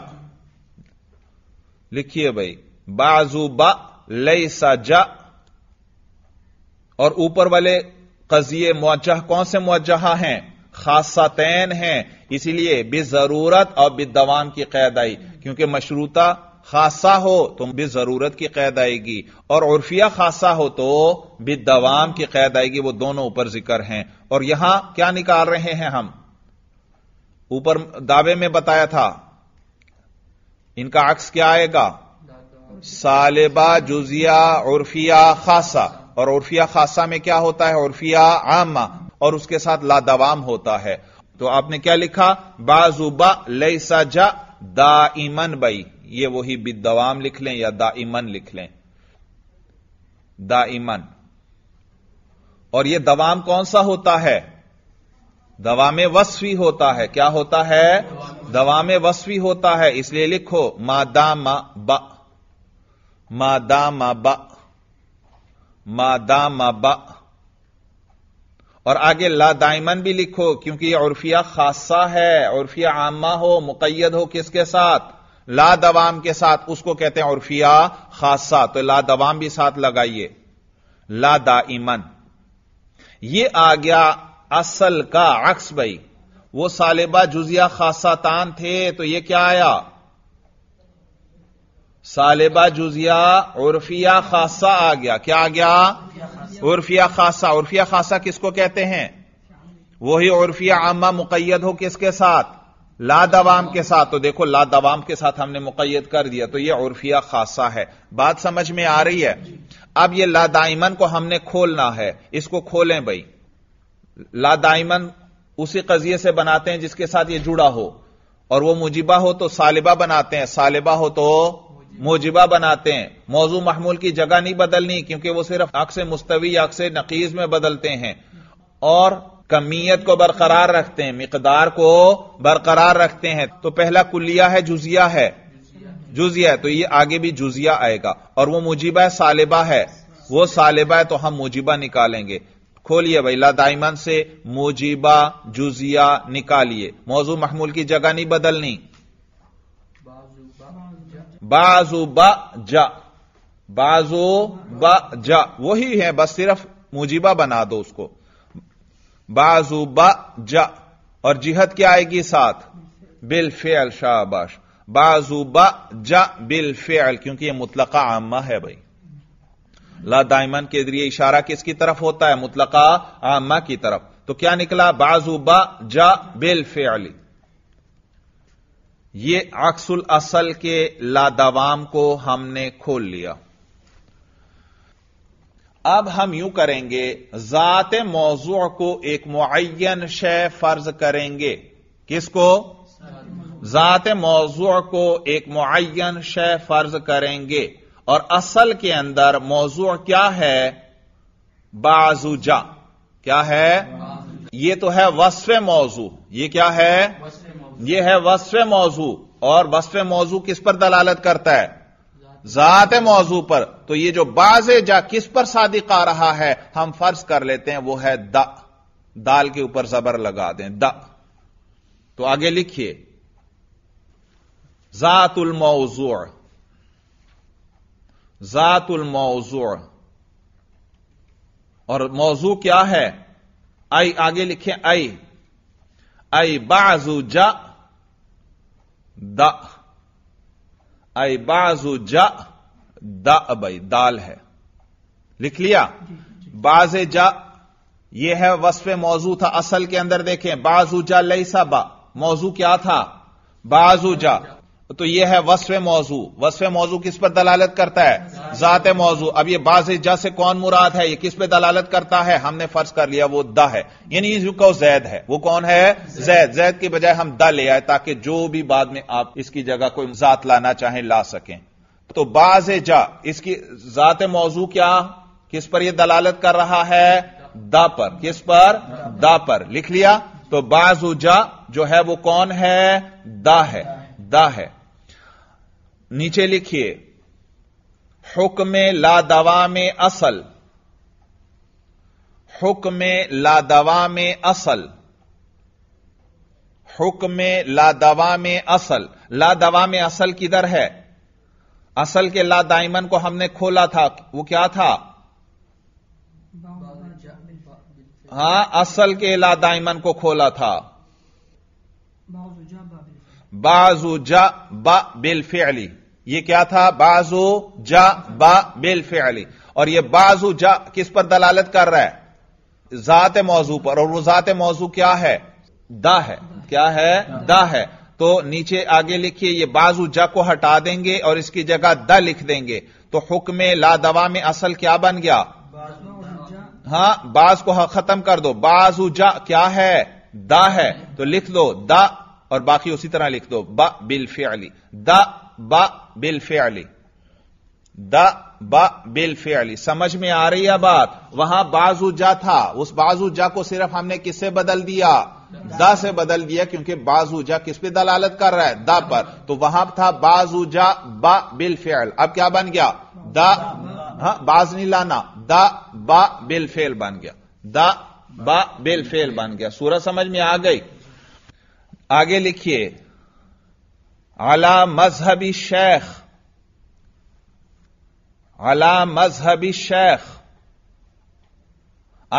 लिखिए भाई बाजू बा लैसा जा और ऊपर वाले कजिए मुआजह कौन से मुआजहा हैं खासतैन हैं इसीलिए जरूरत और दवाम की कैद आई क्योंकि मशरूता खासा हो तो जरूरत की कैद आएगी और उर्फिया खासा हो तो दवाम की कैद आएगी वो दोनों ऊपर जिक्र हैं और यहां क्या निकाल रहे हैं हम ऊपर दावे में बताया था इनका अक्स क्या आएगा सालिबा जुजिया उर्फिया खासा और उर्फिया खासा में क्या होता है उर्फिया आमा और उसके साथ लादवाम होता है तो आपने क्या लिखा बाजुबा ले सजा दा इमन बई ये वही बिदवाम लिख लें या दा इमन लिख लें दा इमन और यह दवाम कौन सा होता है में वस्वी होता है क्या होता है में वस्वी होता है इसलिए लिखो मा ब मा ब मा ब और आगे ला दायमन भी लिखो क्योंकि उर्फिया खासा है उर्फिया आमा हो मुकैद हो किसके साथ ला दवाम के साथ उसको कहते हैं उर्फिया खासा तो ला दवाम भी साथ लगाइए ला दाइमन ये आ गया असल का अक्स भाई वो सालिबा जुजिया खासातान थे तो ये क्या आया सालिबा जुजिया उर्फिया खासा आ गया क्या आ गया उर्फिया खासा उर्फिया खासा किसको कहते हैं वही उर्फिया आमा मुकैद हो किसके साथ ला दवाम के साथ तो देखो ला दवाम के साथ हमने मुकैद कर दिया तो यह उर्फिया खासा है बात समझ में आ रही है अब यह ला दाइमन को हमने खोलना है इसको खोलें भाई ला दाइमन उसी कजिए से बनाते हैं जिसके साथ यह जुड़ा हो और वो मुजिबा हो तो सालिबा बनाते हैं सालिबा हो तो मोजिबा बनाते हैं मौजू महमूल की जगह नहीं बदलनी क्योंकि वो सिर्फ अक्स मुस्तवी अक्स नकीज में बदलते हैं और कमियत को बरकरार रखते हैं मकदार को बरकरार रखते हैं तो पहला कुलिया है जुजिया है जुजिया है तो ये आगे भी जुजिया आएगा और वो मुजिबा है सालिबा है वो सालिबा है तो हम मुजिबा निकालेंगे खोलिए भाई दाइमन से मोजिबा जुजिया निकालिए मौजू महमूल की जगह नहीं बदलनी बाजो बा जा बाजो बा जा वही है बस सिर्फ मुजीबा बना दो उसको बाजो बा जा और जिहत क्या आएगी साथ बिल फेल शाहबाश बाजू बा जा बिल फेल क्योंकि यह मुतलका आमा है भाई ला दायमन के जरिए इशारा किसकी तरफ होता है मुतलका आमा की तरफ तो क्या निकला बाजू बा जा बिल फेली ये अक्सुल असल के लादवाम को हमने खोल लिया अब हम यूं करेंगे जात मौजू को एक मुन शय फर्ज करेंगे किसको जात मौजू को एक मुन शय फर्ज करेंगे और असल के अंदर मौजू क्या है बाजूजा क्या है यह तो है वसफ मौजू ये क्या है यह है वस्व मौजू और वस्व मौजू किस पर दलालत करता है ज़ात मौजू पर तो ये जो बाज जा किस पर सादिक आ रहा है हम फर्ज कर लेते हैं वो है द दाल के ऊपर जबर लगा दें द तो आगे लिखिए जातुल मौजू जातुल मौजू और मौजू क्या है आई आगे लिखें आई आई बाजू जा द आई बाजू जा द अबई दाल है लिख लिया बाज जा यह है वसफ मौजू था असल के अंदर देखें बाजू जा लई सा बा मौजू क्या था बाजू जा तो यह है वसफ मौजू वसव मौजू किस पर दलालत करता है ज़ात मौजू अब यह बाज जा से कौन मुराद है यह किस पर दलालत करता है हमने फर्ज कर लिया वो द है यानी को जैद है वो कौन है जैद जैद की बजाय हम द ले आए ताकि जो भी बाद में आप इसकी जगह कोई जात लाना चाहें ला सकें तो बाज जा इसकी ज़ात मौजू क्या किस पर यह दलालत कर रहा है द पर किस पर द पर लिख लिया तो बाजू जा जो है वो कौन है द है द है नीचे लिखिए हुक्म ला दवा में असल हुक्म ला दवा में असल हुक्म ला दवा में असल ला दवा में असल किधर है असल के ला दाइमन को हमने खोला था वो क्या था हां असल के ला दाइमन को खोला था बाजो जा बा फे अली ये क्या था बाजो जा बा फे अली और ये बाजू जा किस पर दलालत कर रहा है जात मौजू पर और वो जात मौजू क्या है द है क्या है द है तो नीचे आगे लिखिए ये बाजू जा को हटा देंगे और इसकी जगह द लिख देंगे तो हुक्म ला दवा में असल क्या बन गया हां बाज को हाँ खत्म कर दो बाजू जा क्या है द है तो लिख दो दा और बाकी उसी तरह लिख दो ब बिल फेली द ब बिल फेली द ब बिल फेली समझ में आ रही है बात वहां बाजू जा था उस बाजू जा को सिर्फ हमने किससे बदल दिया द से बदल दिया क्योंकि बाजूजा किस पे दलालत कर रहा है द पर तो वहां था बाजू जा बा बिल फेल अब क्या बन गया द हाँ, बाज नहीं लाना द बा बिल फेल बन गया द बा बिल फेल बन गया सूरज समझ में आ गई आगे लिखिए अला मजहबी शेख अला मजहबी शेख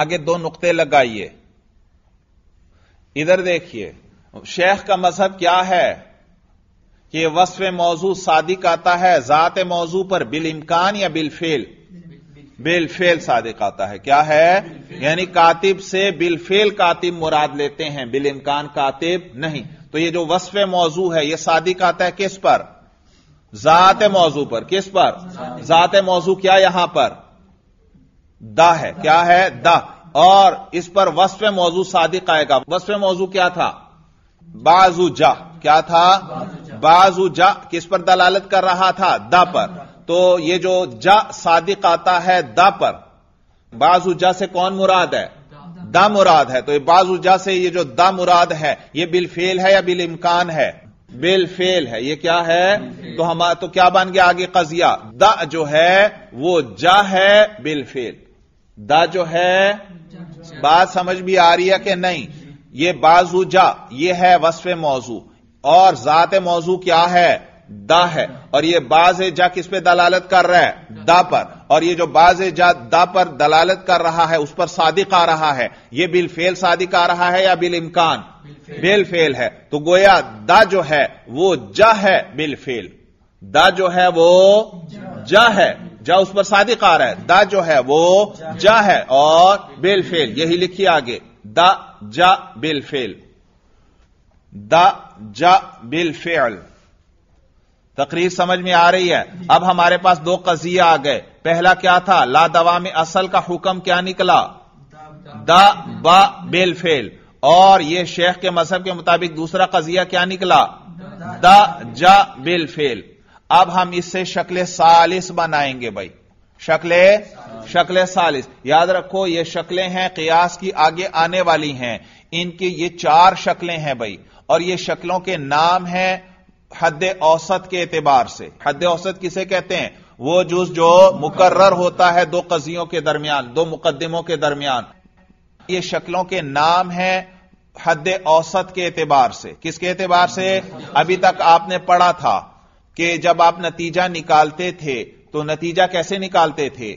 आगे दो नुकते लगाइए इधर देखिए शेख का मजहब क्या है कि वस्फ मौजू सादिक आता है ज़ात मौजू पर बिल इम्कान या बिल फेल बिलफेल सादिक आता है क्या है यानी कातिब से बिलफेल कातिब मुराद लेते हैं बिल इमकान कातिब नहीं तो ये जो वसफ मौजू है ये सादिक आता है किस पर जात मौजू पर किस पर जात मौजू क्या यहां पर द है क्या है द और इस पर वसफ मौजू सादिक आएगा वसफ मौजू क्या था बाजू जा क्या था बाजू जा किस पर दलालत कर रहा था द पर तो ये जो जा सादिक आता है द पर बाजू जा से कौन मुराद है द मुराद है तो ये जा से ये जो द मुराद है ये फेल है या बिल इमकान है बिल फेल है ये क्या है तो हम तो क्या बन गया आगे कजिया द जो है वो जा है बिल फेल द जो है बात समझ भी आ रही है कि नहीं ये बाजू जा ये है वसफ मौजू और जात मौजू क्या है दा है और ये बाज जा किस पे दलालत कर रहा है दा पर और ये जो बाज जा दा पर दलालत कर रहा है उस पर सादिक आ रहा है ये बिल फेल सादिक आ रहा है या बिल इम्कान बिल फेल है तो गोया दा जो है वो जा है बिल फेल दा जो है वो जा है जा उस पर सादिक आ रहा है दा जो है वो जा है और बिल फेल यही लिखिए आगे दा जा बिल फेल दा जा बिल फेल तकरीर समझ में आ रही है अब हमारे पास दो कजिया आ गए पहला क्या था ला दवा में असल का हुक्म क्या निकला द बेल फेल और यह शेख के मजहब के मुताबिक दूसरा कजिया क्या निकला द जा बेल फेल अब हम इससे शक्ल सालिस बनाएंगे भाई शक्ल शक्ल सालिस याद रखो ये शक्लें हैं कयास की आगे आने वाली हैं इनकी ये चार शक्लें हैं भाई और ये शक्लों के नाम हैं हद औसत के एतबार से हद औसत किसे कहते हैं वो जुज जो मुकर्र होता है दो कजियों के दरमियान दो मुकदमों के दरमियान ये शक्लों के नाम हैं हद औसत के एतबार से किसके एतबार से अभी तक आपने पढ़ा था कि जब आप नतीजा निकालते थे तो नतीजा कैसे निकालते थे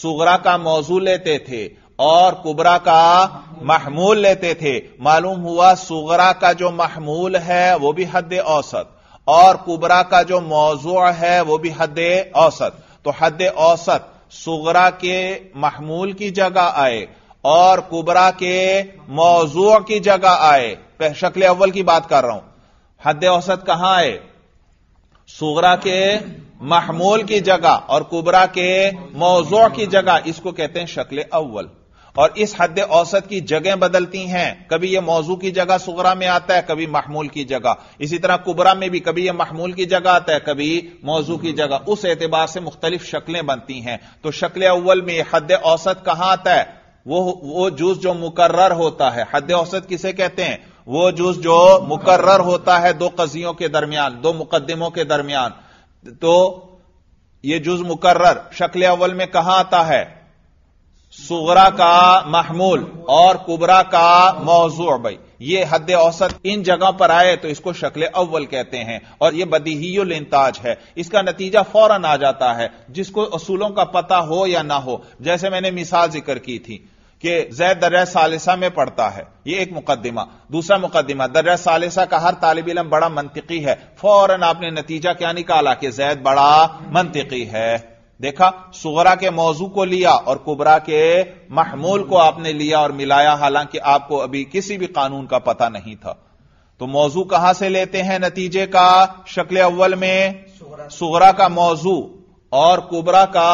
सुगरा का मौजू लेते थे और कुबरा का महमूल लेते थे मालूम हुआ सुगरा का जो महमूल है वो भी हद औसत और कुबरा का जो मौजू है वह भी हद औसत तो हद औसत सुगरा के महमूल की जगह आए और कुबरा के मौजू की जगह आए शक्ल अव्वल की बात कर रहा हूं हद औसत कहां आए सुगरा के महमूल की जगह और कुबरा के मौजू की जगह इसको कहते हैं शक्ल अव्वल और इस हद औसत की जगह बदलती हैं कभी यह मौजू की जगह सुगरा में आता है कभी महमूल की जगह इसी तरह कुबरा में भी कभी यह महमूल की जगह आता है कभी मौजू की जगह उस एतबार से मुख्तलिफ शक्लें बनती हैं तो शक्ल अव्वल में हद औसत कहां आता है वो वो जूस जो मुकर्र होता है हद औसत किसे कहते हैं वो जूस जो मुकर्र होता है दो कजियों के दरमियान दो मुकदमों के दरमियान तो ये जुज मुकर्र शक्ल अव्वल में कहां आता है सुगरा का महमूल और कुबरा का मौजू भाई ये हद औसत इन जगह पर आए तो इसको शक्ल अव्वल कहते हैं और यह बदीहील इंताज है इसका नतीजा फौरन आ जाता है जिसको असूलों का पता हो या ना हो जैसे मैंने मिसाल जिक्र की थी कि जैद दर्र सालिसा में पढ़ता है यह एक मुकदमा दूसरा मुकदमा दर्र सालिसा का हर तालब इलम बड़ा मंतकी है फौरन आपने नतीजा क्या निकाला कि जैद बड़ा मंतकी है देखा सुगरा के मौजू को लिया और कुबरा के महमूल को आपने लिया और मिलाया हालांकि आपको अभी किसी भी कानून का पता नहीं था तो मौजू कहां से लेते हैं नतीजे का शक्ल अव्वल में सुगरा का मौजू और कुबरा का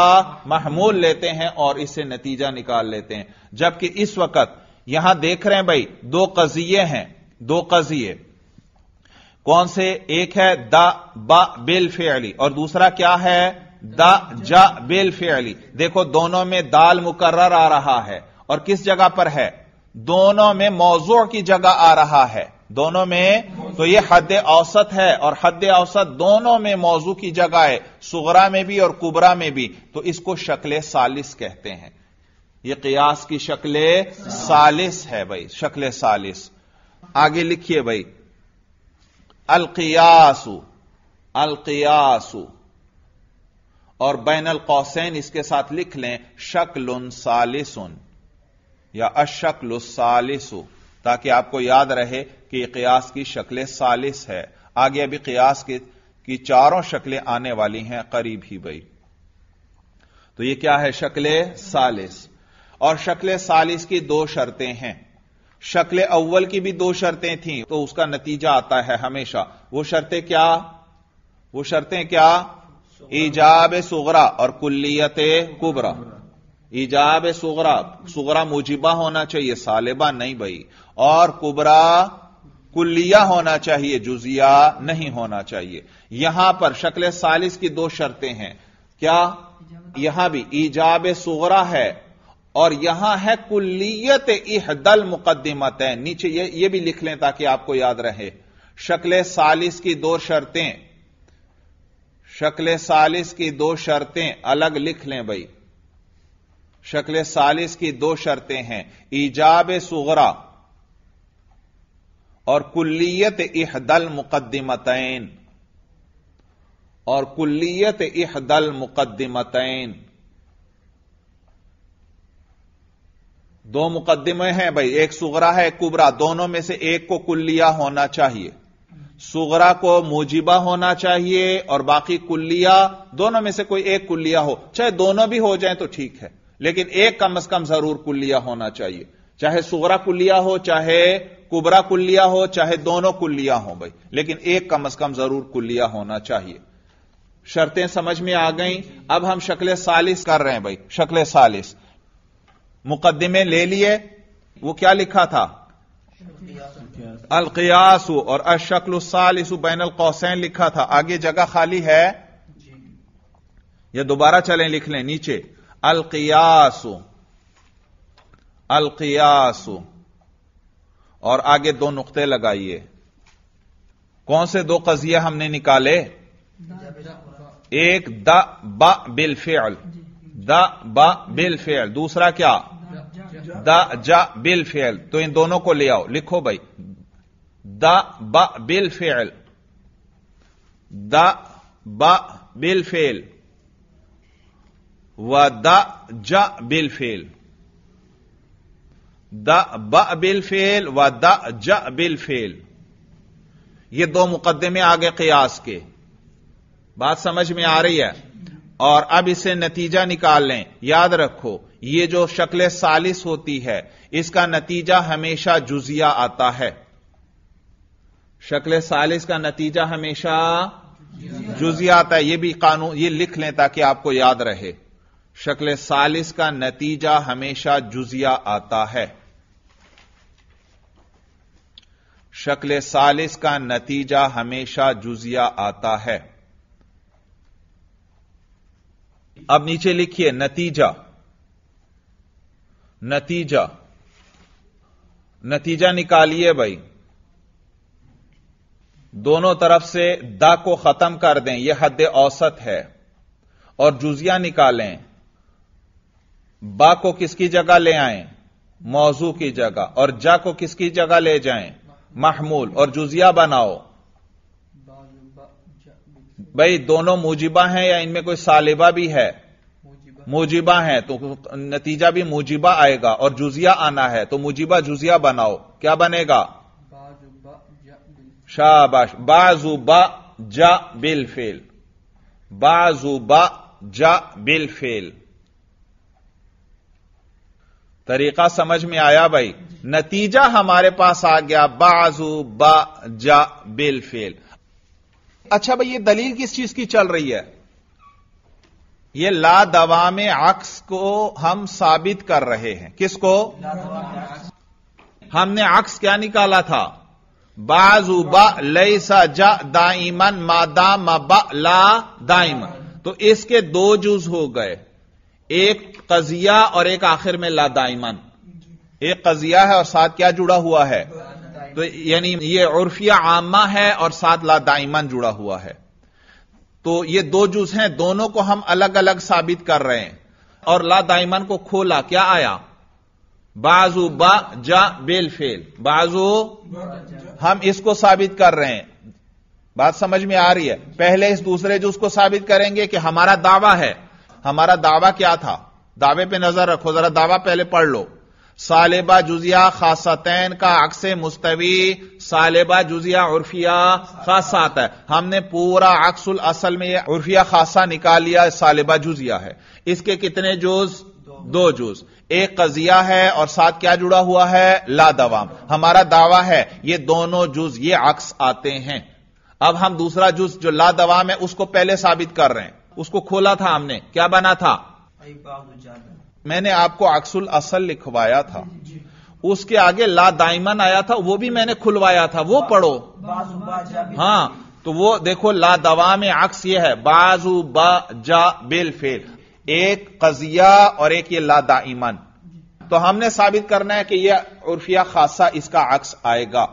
महमूल लेते हैं और इससे नतीजा निकाल लेते हैं जबकि इस वक्त यहां देख रहे हैं भाई दो कजिए हैं दो कजिए कौन से एक है द बा बिल फेली और दूसरा क्या है दा जा बेल फेली देखो दोनों में दाल मुकर्र आ रहा है और किस जगह पर है दोनों में मौजू की जगह आ रहा है दोनों में तो यह हद औसत है और हद औसत दोनों में मौजू की जगह है सुगरा में भी और कुबरा में भी तो इसको शक्ल सालिस कहते हैं यह कयास की शक्ल सालिस है भाई शक्ल सालिस आगे लिखिए भाई अलकियासु अलकियासु और बैनल कौसैन इसके साथ लिख लें शक्ल सालिसन या अशक्ल सालिसु ताकि आपको याद रहे कि कियास की शक्ल सालिस है आगे अभी कियास के की चारों शक्लें आने वाली हैं करीब ही भाई तो यह क्या है शक्ल सालिस और शक्ल सालिस की दो शर्तें हैं शक्ल अव्वल की भी दो शर्तें थीं तो उसका नतीजा आता है हमेशा वो शर्तें क्या वो शर्तें क्या ईजाब सुगरा और कुल्लियत कुबरा ईजाब सुगरा सुगरा मुजिबा होना चाहिए सालिबा नहीं भाई और कुबरा कुल्लिया होना चाहिए जुजिया नहीं होना चाहिए यहां पर शक्ल सालिस की दो शर्तें हैं क्या यहां भी ईजाब सुगरा है और यहां है कुल्लियत इहदल मुकदमत है नीचे ये, ये भी लिख लें ताकि आपको याद रहे शक्ल सालिस की दो शर्तें शक्ल सालिस की दो शर्तें अलग लिख लें भाई शक्ल सालिस की दो शर्तें हैं ईजाब सुगरा और कुल्लियत इहदल मुकदमतैन और कुल्लियत इहदल मुकदमतैन दो मुकदमे हैं भाई एक सुगरा है एक कुबरा दोनों में से एक को कुल्लिया होना चाहिए सुगरा को मोजिबा होना चाहिए और बाकी कुल्लिया दोनों में से कोई एक कुल्लिया हो चाहे दोनों भी हो जाए तो ठीक है लेकिन एक कम अज कम जरूर कुल्लिया होना चाहिए चाहे सुगरा कुल्लिया हो चाहे कुबरा कुल्लिया हो चाहे दोनों कुल्लिया हो भाई लेकिन एक कम अज कम जरूर कुल्लिया होना चाहिए शर्तें समझ में आ गई अब हम शक्ल सालिस कर रहे हैं भाई शक्ल सालिस मुकदमे ले लिए वो क्या लिखा था अलकियास और अशक्ल इस बैन कौसैन लिखा था आगे जगह खाली है यह दोबारा चलें लिख लें नीचे अलकियासु अलकियासु और आगे दो नुकते लगाइए कौन से दो कजिए हमने निकाले एक द बा बिल फेल द बा बिल फेल दूसरा क्या द जा बिल फेल तो इन दोनों को ले आओ लिखो भाई द ब बिल फेल द ब बिल फेल व द ज बिल फेल द ब बिल फेल व द ज बिल फेल ये दो मुकदमे आगे कयास के बात समझ में आ रही है और अब इसे नतीजा निकाल लें याद रखो ये जो शक्ल सालिस होती है इसका नतीजा हमेशा जुजिया आता है शक्ल सालिस का नतीजा हमेशा जुजिया आता है ये भी कानून ये लिख लें ताकि आपको याद रहे शक्ल सालिस का नतीजा हमेशा जुजिया आता है शक्ल सालिस का नतीजा हमेशा जुजिया आता है अब नीचे लिखिए नतीजा नतीजा नतीजा निकालिए भाई दोनों तरफ से दा को खत्म कर दें यह हद औसत है और जुजिया निकालें बा को किसकी जगह ले आए मौजू की जगह और जा को किसकी जगह ले जाएं महमूल और जुजिया बनाओ भाई दोनों मुजिबा हैं या इनमें कोई सालिबा भी है मुजिबा है तो नतीजा भी मुजिबा आएगा और जुजिया आना है तो मुजिबा जुजिया बनाओ क्या बनेगा शाबाश बा जा बिल फेल बाजू बा जा बिल फेल तरीका समझ में आया भाई नतीजा हमारे पास आ गया बाजू बा जा बिल फेल अच्छा भाई ये दलील किस चीज की चल रही है ये ला दवा में अक्स को हम साबित कर रहे हैं किसको हमने अक्स क्या निकाला था बाजू बा लई सा जा दाइमन मादा मबा ला दाइमन तो इसके दो जूज हो गए एक कजिया और एक आखिर में ला दाइमन एक कजिया है और साथ क्या जुड़ा हुआ है तो यानी ये उर्फिया आमा है और साथ ला दाइमन जुड़ा हुआ है तो ये दो जुज हैं दोनों को हम अलग अलग साबित कर रहे हैं और ला दाइमन को खोला क्या आया बाजू बा जा बेल फेल बाजू हम इसको साबित कर रहे हैं बात समझ में आ रही है पहले इस दूसरे जुज को साबित करेंगे कि हमारा दावा है हमारा दावा क्या था दावे पे नजर रखो जरा दावा पहले पढ़ लो सालिबा जुजिया खासतैन का अक्स मुस्तवी सालिबा जुजिया उर्फिया खासात है हमने पूरा अक्सुल असल में उर्फिया खासा निकाल लिया सालिबा जुजिया है इसके कितने जोज दो जूस एक कजिया है और साथ क्या जुड़ा हुआ है लादवाम हमारा दावा है ये दोनों जूस ये अक्स आते हैं अब हम दूसरा जूस जो लादवाम है उसको पहले साबित कर रहे हैं उसको खोला था हमने क्या बना था मैंने आपको अक्सुल असल लिखवाया था उसके आगे ला दाइमन आया था वो भी मैंने खुलवाया था वो पढ़ो हाँ तो वो देखो ला दवा में अक्स ये है बाजू बा जा बेल फेल एक कजिया और एक ये ला दाइमन तो हमने साबित करना है कि यह उर्फिया खासा इसका अक्स आएगा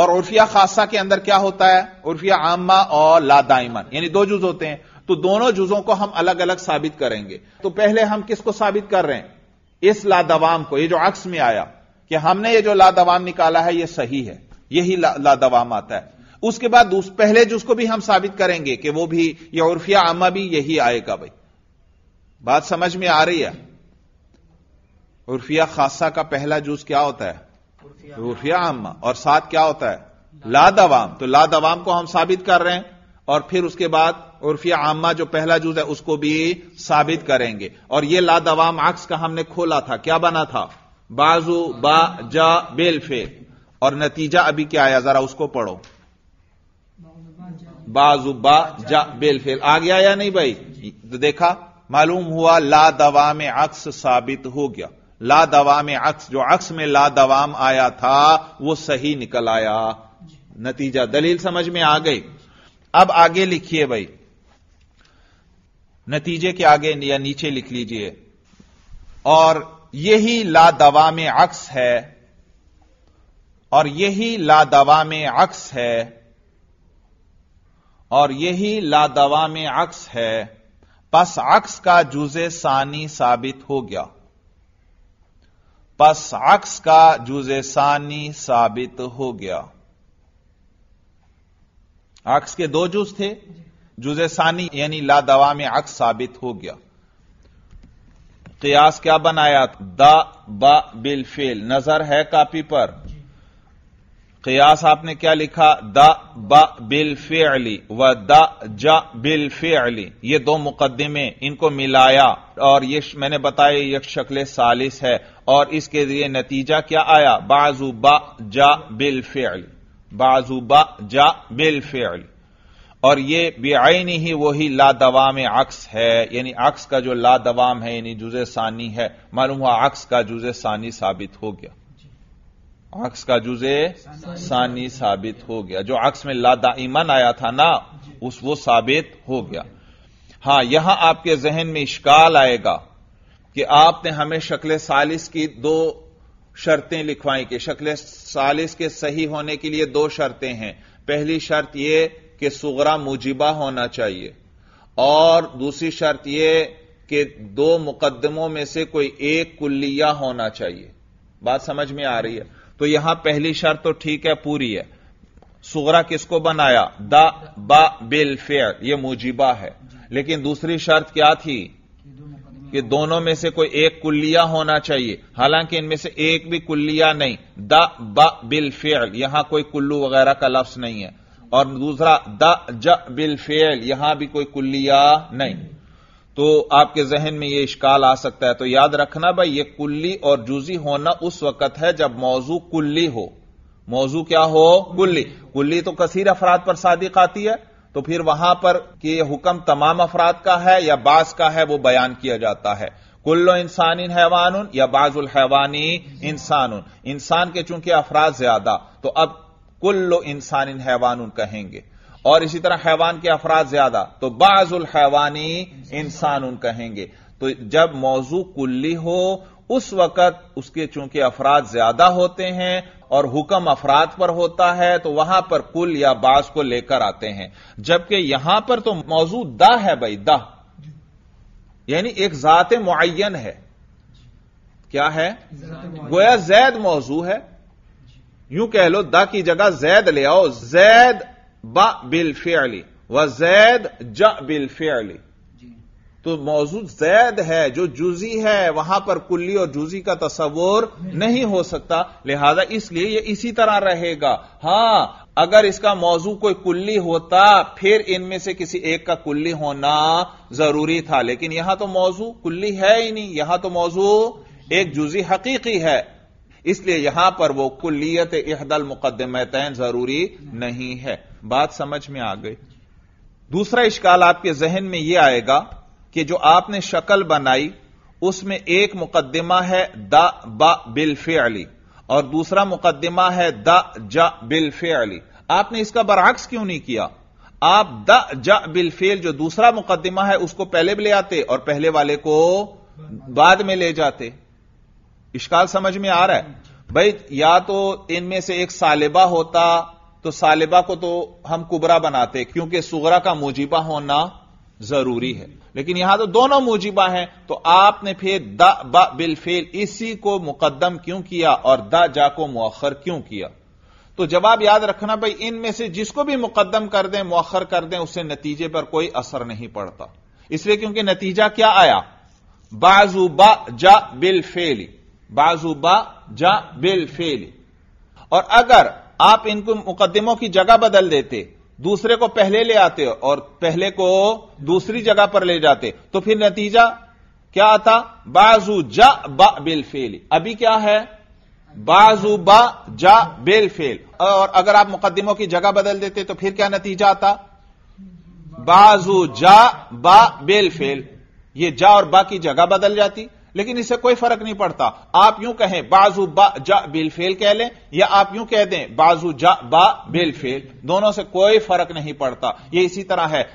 और उर्फिया खासा के अंदर क्या होता है उर्फिया आमा और ला दाइमन यानी दो जूज होते हैं तो दोनों जुजों को हम अलग अलग साबित करेंगे तो पहले हम किसको साबित कर रहे हैं इस लादवाम को ये जो अक्स में आया कि हमने ये जो लादवाम निकाला है ये सही है यही ला, लादवाम आता है उसके बाद उस पहले जुज को भी हम साबित करेंगे कि वो भी या उर्फिया अम्मा भी यही आएगा भाई बात समझ में आ रही है उर्फिया खासा का पहला जूस क्या होता है तो उर्फिया अम्मा और साथ क्या होता है लादवाम तो लादवाम को हम साबित कर रहे हैं और फिर उसके बाद उर्फिया आमा जो पहला जूज है उसको भी साबित करेंगे और यह लादवाम अक्स का हमने खोला था क्या बना था बाजू बा जा बेलफे और नतीजा अभी क्या आया जरा उसको पढ़ो बाजू बा जा बेलफेल आ गया या नहीं भाई तो देखा मालूम हुआ ला दवा में अक्स साबित हो गया ला दवाम में अक्स जो अक्स में ला दवाम आया था वो सही निकल आया नतीजा दलील समझ में आ गई अब आगे लिखिए भाई नतीजे के आगे या नीचे लिख लीजिए और यही ला दवा में अक्स है और यही ला दवा में अक्स है और यही लादवा में अक्स है पस अक्स का जुजे सानी साबित हो गया पस अक्स का जुजे सानी साबित हो गया अक्स के दो जूस थे जुजेसानी यानी लादवा में अक्स साबित हो गया कयास क्या बनाया द बिल फेल नजर है कापी पर कयास आपने क्या लिखा द बिल फे अली व द ज बिल फे अली ये दो मुकदमे इनको मिलाया और ये मैंने बताया ये शक्ल सालिस है और इसके लिए नतीजा क्या आया बाजू ब जा बिल फे अली बाजू ब जा बिल फे अली और ये बेआईन ही वही लादवाम अक्स है यानी अक्स का जो लादवाम है यानी जुजे सानी है मालूम हुआ अक्स का जुजे सानी साबित हो गया अक्स का जुजे सानी साबित हो गया जो अक्स में लादाईमन आया था ना उस वो साबित हो गया हां यहां आपके जहन में इश्काल आएगा कि आपने हमें शक्ल सालिस की दो शर्तें लिखवाई कि शक्ल सालिस के सही होने के लिए दो शर्तें हैं पहली शर्त यह कि सुगरा मुजिबा होना चाहिए और दूसरी शर्त यह कि दो मुकदमों में से कोई एक कुल्लिया होना चाहिए बात समझ में आ रही है तो यहां पहली शर्त तो ठीक है पूरी है सुगरा किसको बनाया द बा बिल फेयर यह मुजिबा है लेकिन दूसरी शर्त क्या थी कि दोनों में से कोई एक कुल्लिया होना चाहिए हालांकि इनमें से एक भी कुल्लिया नहीं द बिलफेयर बिल यहां कोई कुल्लू वगैरह का लफ्स नहीं है और दूसरा द ज बिल फेल यहां भी कोई कुल्लिया नहीं तो आपके जहन में यह इश्काल आ सकता है तो याद रखना भाई यह कुल्ली और जूजी होना उस वक्त है जब मौजू कुल्ली हो मौजू क्या हो कुल्ली कुल्ली तो कसीर अफराद पर सादिक आती है तो फिर वहां पर कि यह हुक्म तमाम अफराद का है या बाज का है वो बयान किया जाता है कुल्लो इंसान इन हैवान या बाजुल हैवानी इंसान इंसान के चूंकि अफराद ज्यादा तो अब कुल्लो इंसान इन हैवान कहेंगे और इसी तरह हैवान के अफराद ज्यादा तो बाजुल हैवानी इंसान उन कहेंगे तो जब मौजू कुल्ली हो उस वक्त उसके चूंकि अफराद ज्यादा होते हैं और हुक्म अफराद पर होता है तो वहां पर कुल या बाज को लेकर आते हैं जबकि यहां पर तो मौजू द है भाई द यानी एक जात मुन है क्या है गोया जैद मौजू है यूं कह लो द की जगह जैद ले आओ जैद ब बिल फेली व जैद ज बिल फेली तो मौजूद जैद है जो जूजी है वहां पर कुल्ली और जूजी का तस्वुर नहीं हो सकता लिहाजा इसलिए यह इसी तरह रहेगा हां अगर इसका मौजू कोई कुल्ली होता फिर इनमें से किसी एक का कुल्ली होना जरूरी था लेकिन यहां तो मौजू कुल्ली है ही नहीं यहां तो मौजू एक जुजी हकीकी है इसलिए यहां पर वो कुलियत इहदल मुकदमतैन जरूरी नहीं है बात समझ में आ गई दूसरा इश्काल आपके जहन में यह आएगा कि जो आपने शक्ल बनाई उसमें एक मुकदमा है द बा बिल्फे अली और दूसरा मुकदमा है द जा बिल्फे अली आपने इसका बरक्स क्यों नहीं किया आप द जा बिलफेल जो दूसरा मुकदमा है उसको पहले भी ले आते और पहले वाले को बाद में ले जाते इश्काल समझ में आ रहा है भाई या तो इनमें से एक सालिबा होता तो सालिबा को तो हम कुबरा बनाते क्योंकि सुगरा का मुजीबा होना जरूरी है लेकिन यहां तो दोनों मुजीबा हैं तो आपने फिर द ब बिलफेल इसी को मुकदम क्यों किया और द जा को मौखर क्यों किया तो जवाब याद रखना भाई इनमें से जिसको भी मुकदम कर दें मौखर कर दें उससे नतीजे पर कोई असर नहीं पड़ता इसलिए क्योंकि नतीजा क्या आया बाजू बा जा बिल बाजू बा जा बिल फेल और अगर आप इनको मुकदमों की जगह बदल देते दूसरे को पहले ले आते और पहले को दूसरी जगह पर ले जाते तो फिर नतीजा क्या आता बाजू जा बा बिल फेल अभी क्या है बाजू बा जा बेल फेल और अगर आप मुकदमों की जगह बदल देते तो फिर क्या नतीजा आता बाजू जा बा बेल फेल ये जा और बा की जगह बदल जाती लेकिन इससे कोई फर्क नहीं पड़ता आप यूं कहें बाजू बा जा बिलफेल कह लें या आप यूं कह दें बाजू जा बा बिलफेल दोनों से कोई फर्क नहीं पड़ता यह इसी तरह है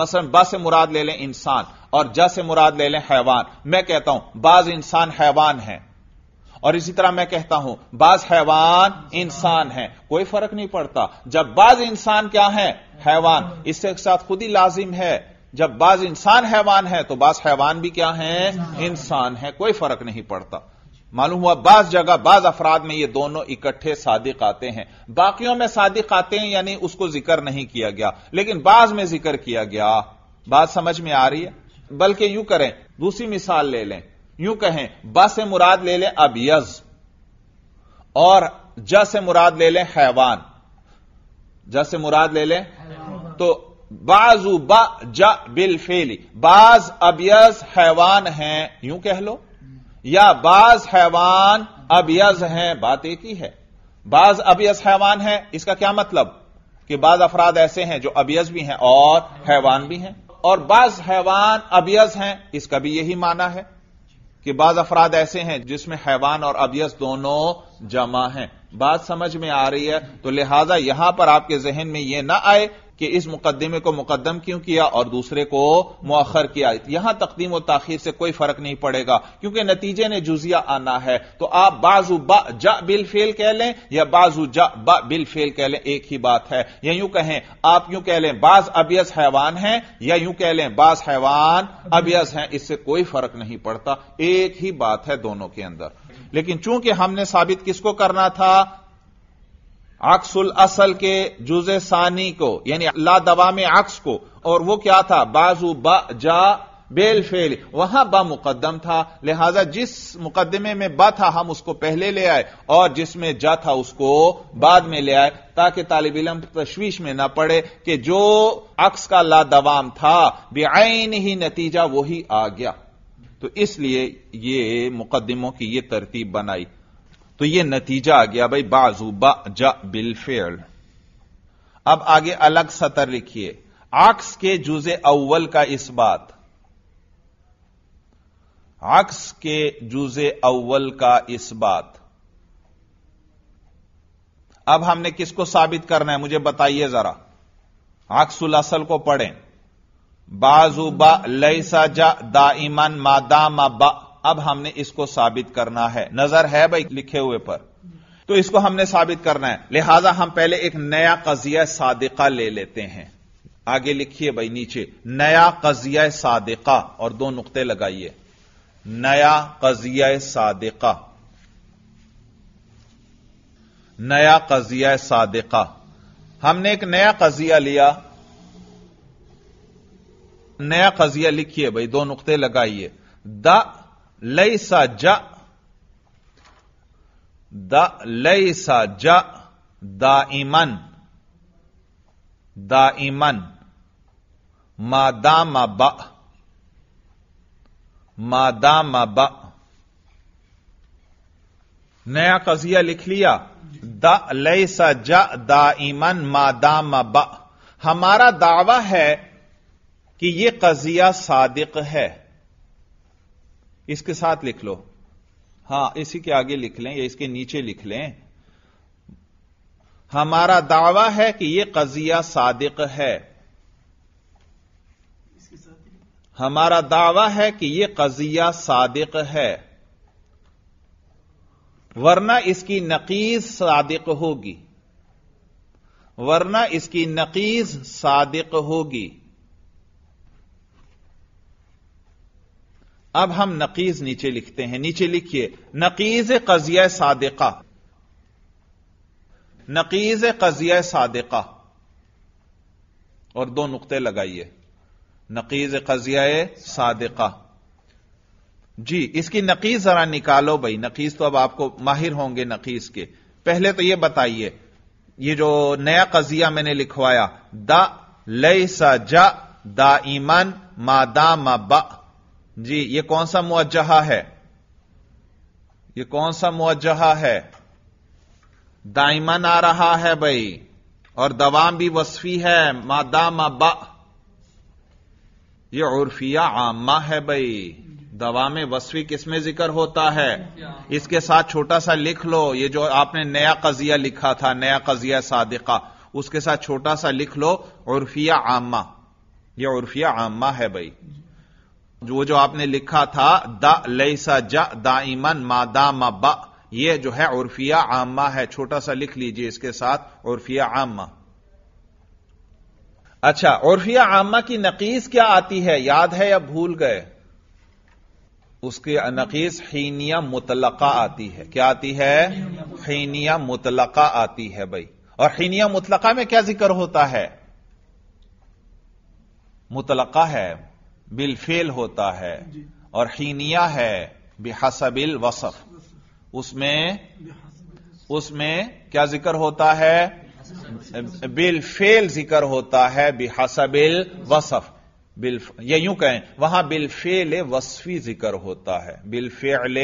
मसलन बा से मुराद ले लें इंसान और ज से मुराद ले लें हैवान मैं कहता हूं बाज इंसान हैवान है और इसी तरह मैं कहता हूं बाज हैवान इंसान है कोई फर्क नहीं पड़ता जब बाज इंसान क्या है हैवान इससे साथ खुद ही लाजिम है जब बाज इंसान हैवान है तो बाज हैवान भी क्या है इंसान है कोई फर्क नहीं पड़ता मालूम हुआ बाज जगह बाज अफराद में ये दोनों इकट्ठे सादिक आते हैं बाकियों में सादिक आते हैं यानी उसको जिक्र नहीं किया गया लेकिन बाज में जिक्र किया गया बात समझ में आ रही है बल्कि यूं करें दूसरी मिसाल ले लें यूं कहें बा से मुराद ले लें अब यज और ज से मुराद ले लें हैवान ज से मुराद ले लें तो बाजू बा जा बिल फेली बाज अबियज हैवान हैं यूं कह लो या बाज हैवान अबियज हैं बात एक ही है बाज अबियज हैवान है इसका क्या मतलब कि बाज अफराद ऐसे हैं जो अबियज भी हैं और हैवान भी हैं और बाज हैवान अबियज हैं इसका भी यही माना है कि बाज अफराद ऐसे हैं जिसमें हैवान और अबियस दोनों जमा हैं बात समझ में आ रही है तो लिहाजा यहां पर आपके जहन में यह ना आए कि इस मुकदमे को मुकदम क्यों किया और दूसरे को मौखर किया यहां तकदीम और ताखिर से कोई फर्क नहीं पड़ेगा क्योंकि नतीजे ने जुजिया आना है तो आप बाजू बा ज बिल फेल कह लें या बाजू ज बा बिल फेल कह लें एक ही बात है या यूं कहें आप यूं कह लें बाज अबियस हैवान है या यूं कह लें बाज हैवान अबियस हैं इससे कोई फर्क नहीं पड़ता एक ही बात है दोनों के अंदर लेकिन चूंकि हमने साबित किसको करना था अक्सुल असल के जुज सानी को यानी ला दवा में अक्स को और वो क्या था बाजू बा जा बेल फेल वहां बा मुकदम था लिहाजा जिस मुकदमे में बा था हम उसको पहले ले आए और जिसमें जा था उसको बाद में ले आए ताकि तालिब इलम तशवीश में ना पड़े कि जो अक्स का लादवाम था बेआन ही नतीजा वही आ गया तो इसलिए ये मुकदमों की यह तरतीब बनाई तो यह नतीजा आ गया भाई बाजू बा जा बिल फेल अब आगे अलग सतर लिखिए आक्स के जुजे अव्वल का इस बात आक्स के जुजे अव्वल का इस बात अब हमने किसको साबित करना है मुझे बताइए जरा आक्सुल असल को पढ़ें बाजू बा लैसा जा दाइमन मा बा अब हमने इसको साबित करना है नजर है भाई लिखे हुए पर तो इसको हमने साबित करना है लिहाजा हम पहले एक नया कजिया सादिका ले लेते हैं आगे लिखिए भाई नीचे नया कजिया सादिका और दो नुकते लगाइए नया कजिया सादिका नया कजिया सादिका हमने एक नया कजिया लिया नया कजिया लिखिए भाई दो नुकते लगाइए द लैसा जा द लईसा जा दाइमन दाइमन मादाम ब मादाम ब नया कजिया लिख लिया द लईसा जा दाइमन मादाम ब हमारा दावा है कि यह कजिया सादिक है इसके साथ लिख लो हां इसी के आगे लिख लें या इसके नीचे लिख लें हमारा दावा है कि यह कजिया सादिक है हमारा दावा है कि यह कजिया सादिक है वरना इसकी नकीज सादिक होगी वरना इसकी नकीज सादिक होगी अब हम नकीज नीचे लिखते हैं नीचे लिखिए नकीज कजिया सादिका नकीज कजिया सादिका और दो नुकते लगाइए नकीज कजिया सादिका जी इसकी नकीज जरा निकालो भाई नकीज तो अब आपको माहिर होंगे नकीज के पहले तो यह बताइए ये जो नया कजिया मैंने लिखवाया द लई सा जा दा ईमन दा मा बा जी ये कौन सा मुआजहा है ये कौन सा मुआजहा है दाइमन आ रहा है भाई और दवाम भी वसफी है मादा माबा ये उर्फिया आमा है भाई दवा में वसफी किसमें जिक्र होता है इसके साथ छोटा सा लिख लो ये जो आपने नया कजिया लिखा था नया कजिया सादिका उसके साथ छोटा सा लिख लो उर्फिया आमा ये उर्फिया आमा है भाई वो जो आपने लिखा था द लेसा ज दाइमन मा दाम ब यह जो है उर्फिया आमा है छोटा सा लिख लीजिए इसके साथ उर्फिया आमा अच्छा उर्फिया आमा की नकीस क्या आती है याद है या भूल गए उसकी नकीस हीनिया मुतलका आती है क्या आती है हीनिया मुतलका आती है भाई और हीनिया मुतलका में क्या जिक्र होता है मुतलका है बिलफेल होता है और हीनिया है बेहसबिल वसफ उसमें उसमें क्या जिक्र होता है बिलफेल जिक्र होता है बेहसबिल वसफ बिल ये यूं कहें वहां बिलफेल वसफी जिक्र होता है बिलफेल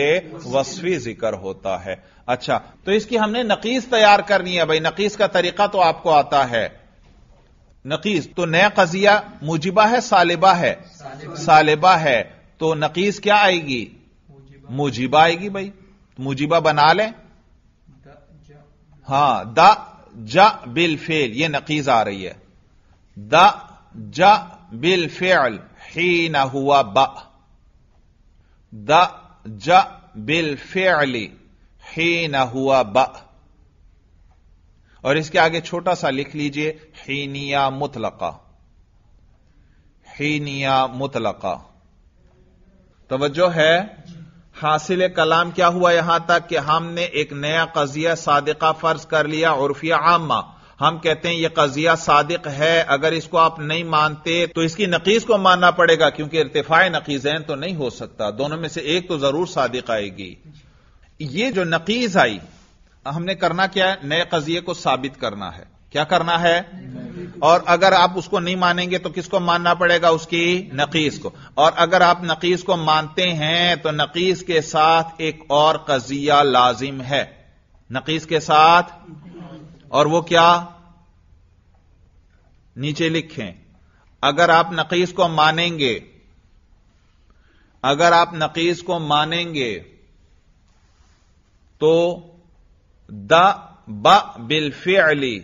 वसफी जिक्र होता है अच्छा तो इसकी हमने नकीस तैयार करनी है भाई नकीस का तरीका तो आपको आता है नकीस तो नया कजिया मुजिबा है सालिबा है सालिबा है तो नकीस क्या आएगी मुजिबा आएगी भाई तो मुजिबा बना लें हां द ज बिल फेल यह नकीज आ रही है द ज बिल फेल ही न हुआ ब द ज बिल फेली ही न हुआ ब और इसके आगे छोटा सा लिख लीजिए हीनिया मुतलका हीनिया मुतलका तवज्जो है हासिल कलाम क्या हुआ यहां तक कि हमने एक नया कजिया सादिका फर्ज कर लिया उर्फिया आमा हम कहते हैं यह कजिया सादिक है अगर इसको आप नहीं मानते तो इसकी नकीज को मानना पड़ेगा क्योंकि इरतफा नकीजैन तो नहीं हो सकता दोनों में से एक तो जरूर सादिक आएगी ये जो नकीज आई हमने करना क्या है नए कजिए को साबित करना है क्या करना है और अगर आप उसको नहीं मानेंगे तो किसको मानना पड़ेगा उसकी नकीस को और अगर आप नकीस को मानते हैं तो नकीस के साथ एक और कजिया लाजिम है नकीस के साथ और वो क्या नीचे लिखें अगर आप नकीस को मानेंगे अगर आप नकीस को मानेंगे तो द ब अली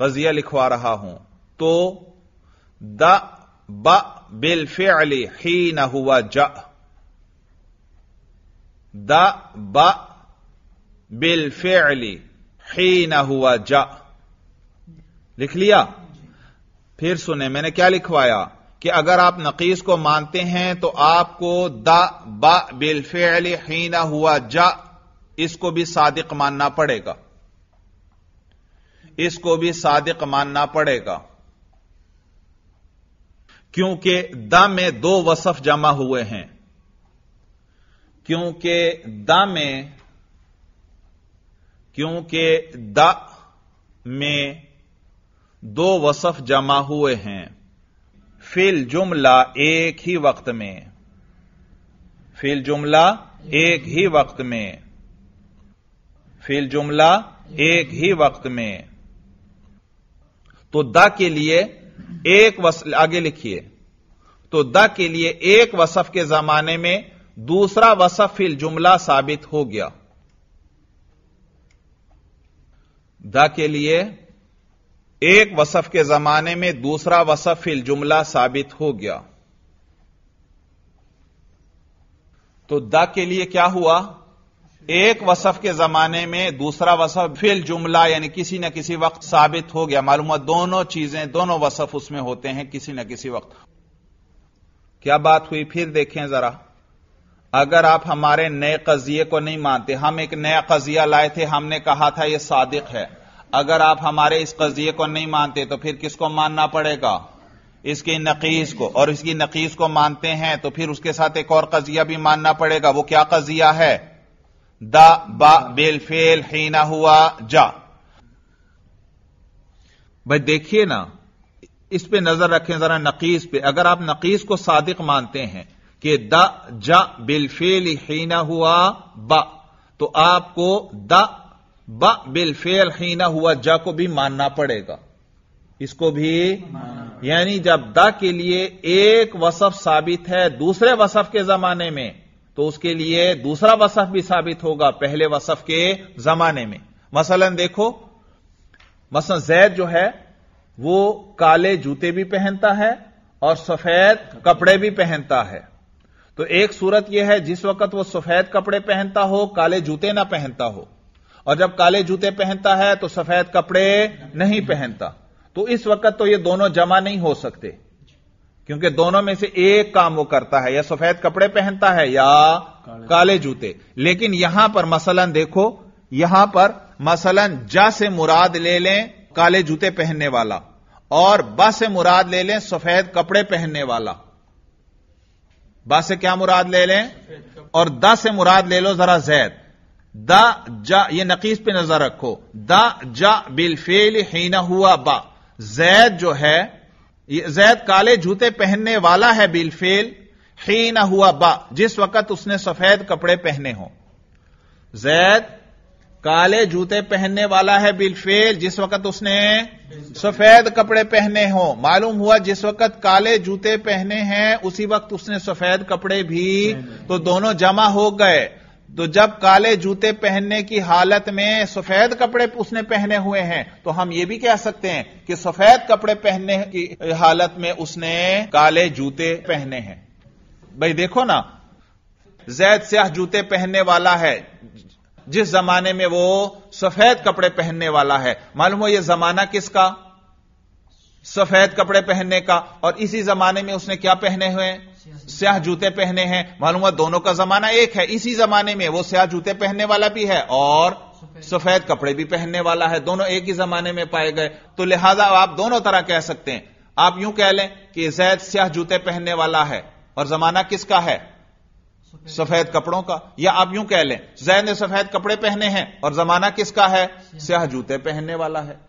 कजिया लिखवा रहा हूं तो द ब अली ही न हुआ ज द ब अली ही न हुआ ज लिख लिया फिर सुने मैंने क्या लिखवाया कि अगर आप नकीस को मानते हैं तो आपको द बा बिलफेल हीना हुआ जा इसको भी सादिक मानना पड़ेगा इसको भी सादिक मानना पड़ेगा क्योंकि द में दो वसफ जमा हुए हैं क्योंकि द में क्योंकि द में दो वसफ जमा हुए हैं फिल जुमला एक ही वक्त में फिल जुमला एक ही वक्त में फिल जुमला एक ही वक्त में तो द के लिए एक वस आगे लिखिए तो द के लिए एक वसफ के जमाने में दूसरा वसफ फिल जुमला साबित हो गया द के लिए एक वसफ के जमाने में दूसरा वसफ फिल जुमला साबित हो गया तो द के लिए क्या हुआ एक वसफ के जमाने में दूसरा वसफ फिल जुमला यानी किसी न किसी वक्त साबित हो गया मालूम दोनों चीजें दोनों वसफ उसमें होते हैं किसी न किसी वक्त क्या बात हुई फिर देखें जरा अगर आप हमारे नए कजिए को नहीं मानते हम एक नया कजिया लाए थे हमने कहा था यह सादिक है अगर आप हमारे इस कजिए को नहीं मानते तो फिर किसको मानना पड़ेगा इसकी नकीस को और इसकी नकीस को मानते हैं तो फिर उसके साथ एक और कजिया भी मानना पड़ेगा वो क्या कजिया है द बेल फेल हीना हुआ जा भाई देखिए ना इस पे नजर रखें जरा नकीस पे अगर आप नकीस को सादिक मानते हैं कि द जा बिलफेल हीना हुआ बा तो आपको द ब बिलफेल हीना हुआ जा को भी मानना पड़ेगा इसको भी यानी जब द के लिए एक वसफ साबित है दूसरे वसफ के जमाने में तो उसके लिए दूसरा वसफ भी साबित होगा पहले वसफ के जमाने में मसलन देखो मसलन जैद जो है वो काले जूते भी पहनता है और सफेद कपड़े भी पहनता है तो एक सूरत यह है जिस वक्त वो सफेद कपड़े पहनता हो काले जूते ना पहनता हो और जब काले जूते पहनता है तो सफेद कपड़े नहीं पहनता तो इस वक्त तो ये दोनों जमा नहीं हो सकते क्योंकि दोनों में से एक काम वो करता है या सफेद कपड़े पहनता है या काले, काले जूते लेकिन यहां पर मसलन देखो यहां पर मसलन जा से मुराद ले लें काले जूते पहनने वाला और बा से मुराद ले लें सफेद कपड़े पहनने वाला बा से क्या मुराद ले लें और द से मुराद ले लो जरा जैद द जा ये नकीस पे नजर रखो द जा बिलफेल हीना हुआ बा जैद जो है जैद काले जूते पहनने वाला है बिलफेल ही ना हुआ बा जिस वक्त उसने सफेद कपड़े पहने हो जैद काले जूते पहनने वाला है बिलफेल जिस वक्त उसने सफेद कपड़े पहने हो मालूम हुआ जिस वक्त काले जूते पहने हैं उसी वक्त उसने सफेद कपड़े भी तो दोनों जमा हो गए तो जब काले जूते पहनने की हालत में सफेद कपड़े उसने पहने हुए हैं तो हम यह भी कह सकते हैं कि सफेद कपड़े पहनने की हालत में उसने काले जूते पहने हैं भाई देखो ना जैद स्याह जूते पहनने वाला है जिस जमाने में वो सफेद कपड़े पहनने वाला है मालूम हो यह जमाना किसका सफेद कपड़े पहनने का और इसी जमाने में उसने क्या पहने हुए हैं स्याह जूते पहने हैं मालूम है दोनों का जमाना एक है इसी जमाने में वो स्याह जूते पहनने वाला भी है और सफेद कपड़े भी पहनने वाला है दोनों एक ही जमाने में पाए गए तो लिहाजा आप दोनों तरह कह सकते हैं आप यूं कह लें कि जैद स्याह जूते पहनने वाला है और जमाना किसका है सफेद कपड़ों का या आप यूं कह लें जैद ने सफेद कपड़े पहने हैं और जमाना किसका है स्याह जूते पहनने वाला है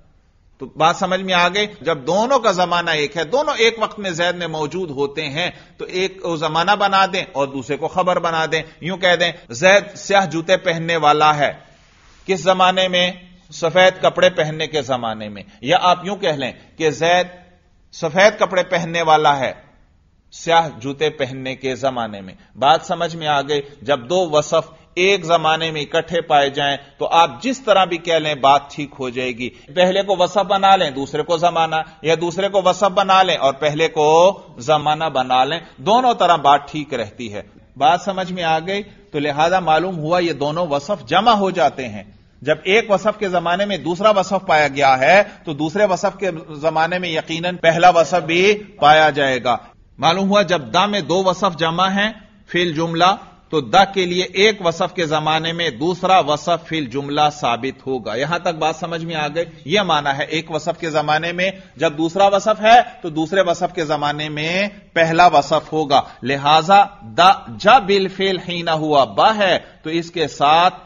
तो बात समझ में आ गई जब दोनों का जमाना एक है दोनों एक वक्त में जैद में मौजूद होते हैं तो एक जमाना बना दें और दूसरे को खबर बना दें यूं कह दें जैद स्याह जूते पहनने वाला है किस जमाने में सफेद कपड़े पहनने के जमाने में या आप यूं कह लें कि जैद सफेद कपड़े पहनने वाला है स्याह जूते पहनने के जमाने में बात समझ में आ गई जब दो वसफ एक जमाने में इकट्ठे पाए जाएं तो आप जिस तरह भी कह लें बात ठीक हो जाएगी पहले को वसफ बना लें दूसरे को जमाना या दूसरे को वसफ बना लें और पहले को जमाना बना लें दोनों तरह बात ठीक रहती है बात समझ में आ गई तो लिहाजा मालूम हुआ ये दोनों वसफ जमा हो जाते हैं जब एक वसफ के जमाने में दूसरा वसफ पाया गया है तो दूसरे वसफ के जमाने में यकीनन पहला वसफ भी पाया जाएगा मालूम हुआ जब दा में दो वसफ जमा है फिल जुमला तो द के लिए एक वसफ के जमाने में दूसरा वसफ फिल जुमला साबित होगा यहां तक बात समझ में आ गई यह माना है एक वसफ के जमाने में जब दूसरा वसफ है तो दूसरे वसफ के जमाने में पहला वसफ होगा लिहाजा द ज बिल फेल हीना हुआ ब है तो इसके साथ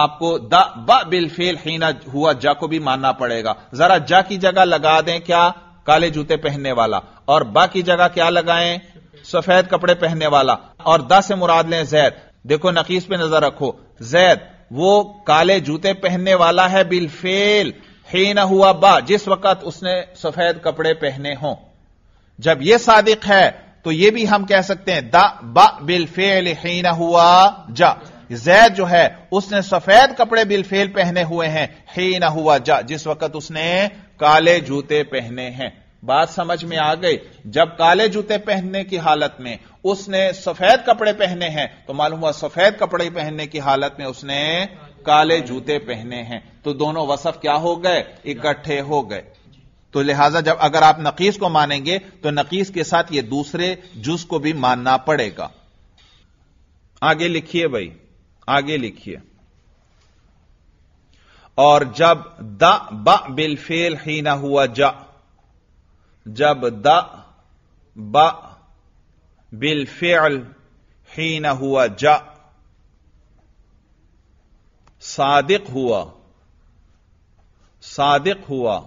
आपको द ब बिल फेल हीना हुआ ज को भी मानना पड़ेगा जरा ज की जगह लगा दें क्या काले जूते पहनने वाला और ब की जगह क्या लगाएं सफेद कपड़े पहनने वाला और दस से मुराद लें जैद देखो नकीस पे नजर रखो जैद वो काले जूते पहनने वाला है बिलफेल ही न हुआ बा जिस वक्त उसने सफेद कपड़े पहने हों जब यह सादिक है तो यह भी हम कह सकते हैं द बा बिलफेल ही न हुआ जा जैद जो है उसने सफेद कपड़े बिलफेल पहने हुए हैं ही न हुआ जा जिस वक्त उसने काले जूते पहने हैं बात समझ में आ गई जब काले जूते पहनने की हालत में उसने सफेद कपड़े पहने हैं तो मालूम हुआ सफेद कपड़े पहनने की हालत में उसने काले जूते पहने हैं तो दोनों वसफ क्या हो गए इकट्ठे हो गए तो लिहाजा जब अगर आप नकीस को मानेंगे तो नकीस के साथ ये दूसरे जुज को भी मानना पड़ेगा आगे लिखिए भाई आगे लिखिए और जब द बिलफेल ही ना हुआ जा جبدأ بأ بالفعل حين هو جاء صادق هو صادق هو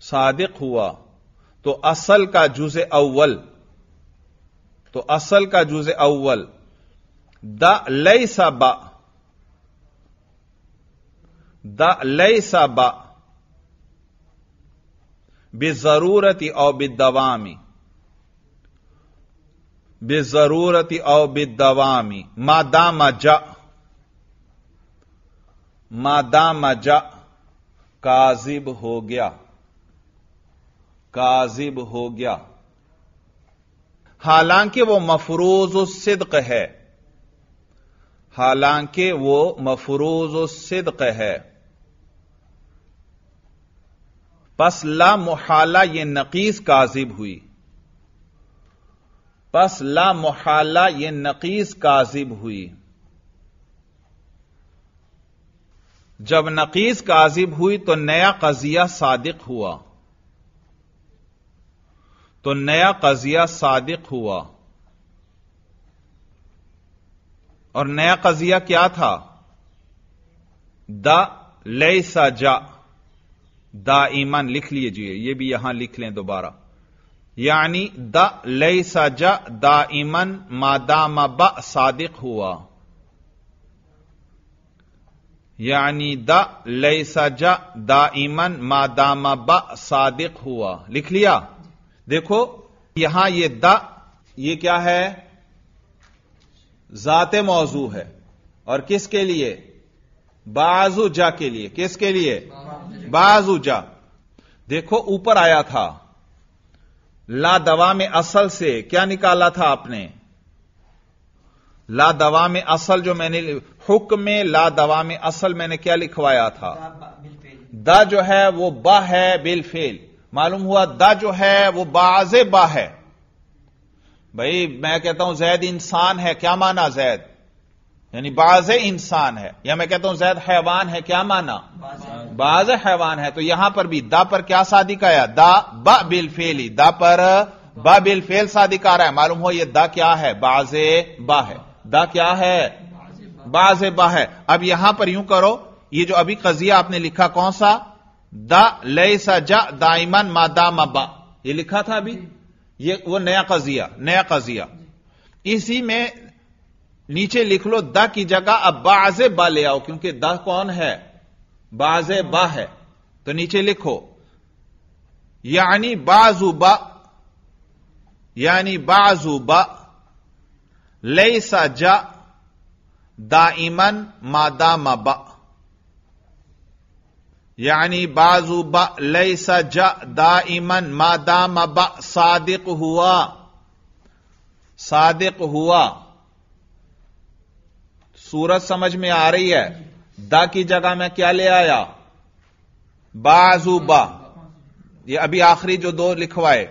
صادق هو तो असल का जुज अव्वल तो असल का जुज अव्वल द लई सा बा द लई बेजरूरती और बिदवामी बेजरूरती और बिदवामी मादामा जा मादामा जा काजिब हो गया काजिब हो गया हालांकि वो मफरूज सिद्क है हालांकि वो मफरूज सिद्क है पस ला मुहाला यह नकीस काजिब हुई पस ला मुहाला यह नकीस काजिब हुई जब नकीस काजिब हुई तो नया कजिया सादिक हुआ तो नया कजिया सादिक हुआ और नया कजिया क्या था द सा जा दाइमन लिख लीजिए ये भी यहां लिख लें दोबारा यानी द लई सजा दाइमन मादाम ब सादिक हुआ यानी द लई सजा दाइमन मादाम ब सादिक हुआ लिख लिया देखो यहां ये द ये क्या है जाते मौजू है और किसके लिए बाजू जा के लिए किसके लिए बाजू जा देखो ऊपर आया था ला दवा में असल से क्या निकाला था आपने ला दवा में असल जो मैंने हुक्म में ला दवा में असल मैंने क्या लिखवाया था द जो है वो बा है बिलफेल मालूम हुआ द जो है वो बाजे बा है भाई मैं कहता हूं जैद इंसान है क्या माना जैद यानी बाज इंसान है या मैं कहता हूं जैद हैवान है क्या माना बाज हैवान है तो यहां पर भी दा पर क्या सादिक आया दा बा बिल फेली दा पर बा बिल फेल सादिक आ रहा है मालूम हो यह दा क्या है बाजे बा है दा क्या है बाज बा है अब यहां पर यूं करो ये जो अभी कजिया आपने लिखा कौन सा द लय सा जा दाइमन मा दा मा ये लिखा था अभी ये वो नया कजिया नया कजिया इसी में नीचे लिख लो द की जगह अब बाजे बा ले आओ क्योंकि द कौन है बाजे बा है तो नीचे लिखो यानी बाजू बा यानी बाजू बा ले सा जा दाइमन मादा मबा यानी बाजू बा लई सा जा दाइमन मादा मबा सादिक हुआ सादिक हुआ सूरत समझ में आ रही है द की जगह मैं क्या ले आया बाजू बा ये अभी आखिरी जो दो लिखवाए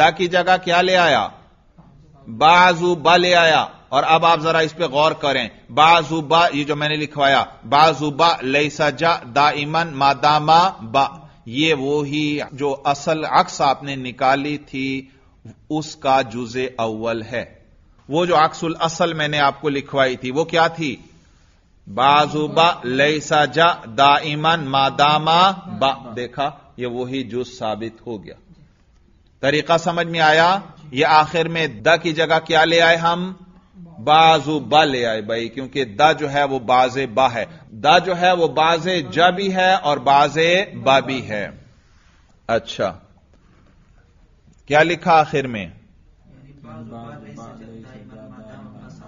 द की जगह क्या ले आया बाजू बा ले आया और अब आप जरा इस पर गौर करें बाजूबा ये जो मैंने लिखवाया बाजूबा ले सजा दाइमन मादामा बा ये वो ही जो असल अक्स आपने निकाली थी उसका जुजे अव्वल है वो जो अक्सुल असल मैंने आपको लिखवाई थी वो क्या थी बाजूबा लेसा जा दाइमन मादामा बा देखा ये वही जुज साबित हो गया तरीका समझ में आया ये आखिर में द की जगह क्या ले आए हम बाजू बा ले आए भाई क्योंकि द जो है वो बाजे बा है द जो है वो बाजे ज भी है और बाजे बा भी है अच्छा क्या लिखा आखिर में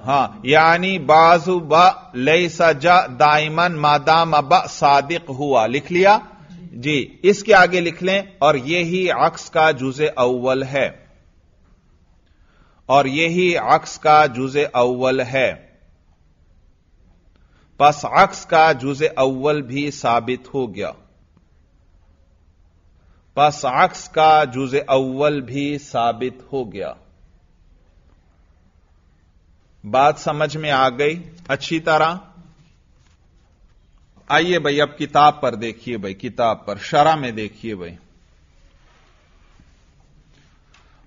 हाँ यानी बाजू ब बा, लई सजा दाइमन मादाम अब सादिक हुआ लिख लिया जी इसके आगे लिख लें और यही अक्स का जुजे अव्वल है और यही अक्स का जुजे अव्वल है बस अक्स का जुजे अव्वल भी साबित हो गया बस अक्स का जुजे अव्वल भी साबित हो गया बात समझ में आ गई अच्छी तरह आइए भाई अब किताब पर देखिए भाई किताब पर शरा में देखिए भाई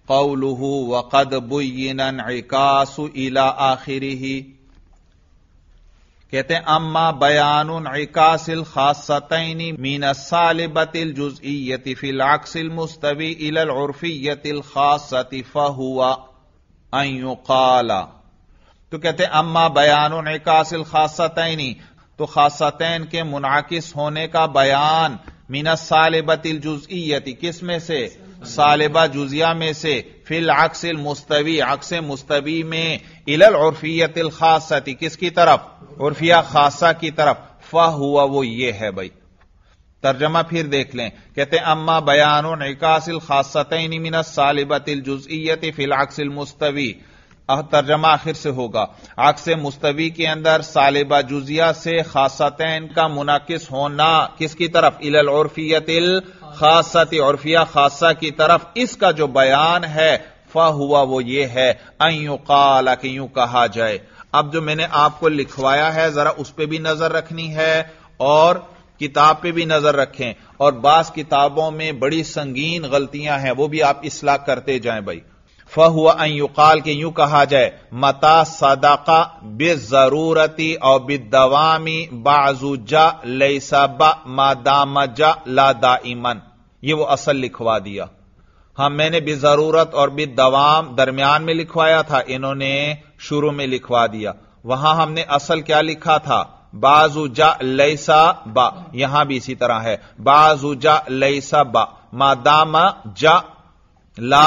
कौलुहु वकद बुन इकासु इला आखिरी ही कहते हैं अम्मा बयान इकासिल खासतनी मीन सालिबतिल जुजईयति फिल आक्सिल मुस्तवी इल उर्फीयतिल खासति हुआ अयुकाला तो कहते हैं अम्मा बयान कासिल खासतैनी तो खासतैन के मुनाकिस होने का बयान मीना सालिबतिल जुजईयती किस में से सालिबा जुजिया में से फिल अक्सिल मुस्तवी अक्स मुस्तवी में इलल उर्फियतिल खासती किसकी तरफ उर्फिया खासा की तरफ फा हुआ वो ये है भाई तर्जमा फिर देख लें कहते अम्मा बयान कासिल खासतैनी मीना सालिबतिल जुजईयती फिल अक्सिल मुस्तवी तर्जमा आखिर से होगा अक्स मुस्तवी के अंदर सालिबा जुजिया से खासतें का मुनाकिस होना किसकी तरफ इलल इल खासत उर्फिया खासा की तरफ इसका जो बयान है फा हुआ वो ये है अयू काल कि यूं कहा जाए अब जो मैंने आपको लिखवाया है जरा उस पर भी नजर रखनी है और किताब पे भी नजर रखें और बास किताबों में बड़ी संगीन गलतियां हैं वो भी आप इसलाह करते जाएं भाई फहुआ युकाल के यूं कहा जाए मता सदाका बे जरूरती और बिदवामी बाजूजा लईसाबा मादामजा लादा इमन ये वो असल लिखवा दिया हम मैंने जरूरत और दवाम दरमियान में लिखवाया था इन्होंने शुरू में लिखवा दिया वहां हमने असल क्या लिखा था बाजूजा लईसा बा यहां भी इसी तरह है बाजूजा लईसा बा मादाम जा ला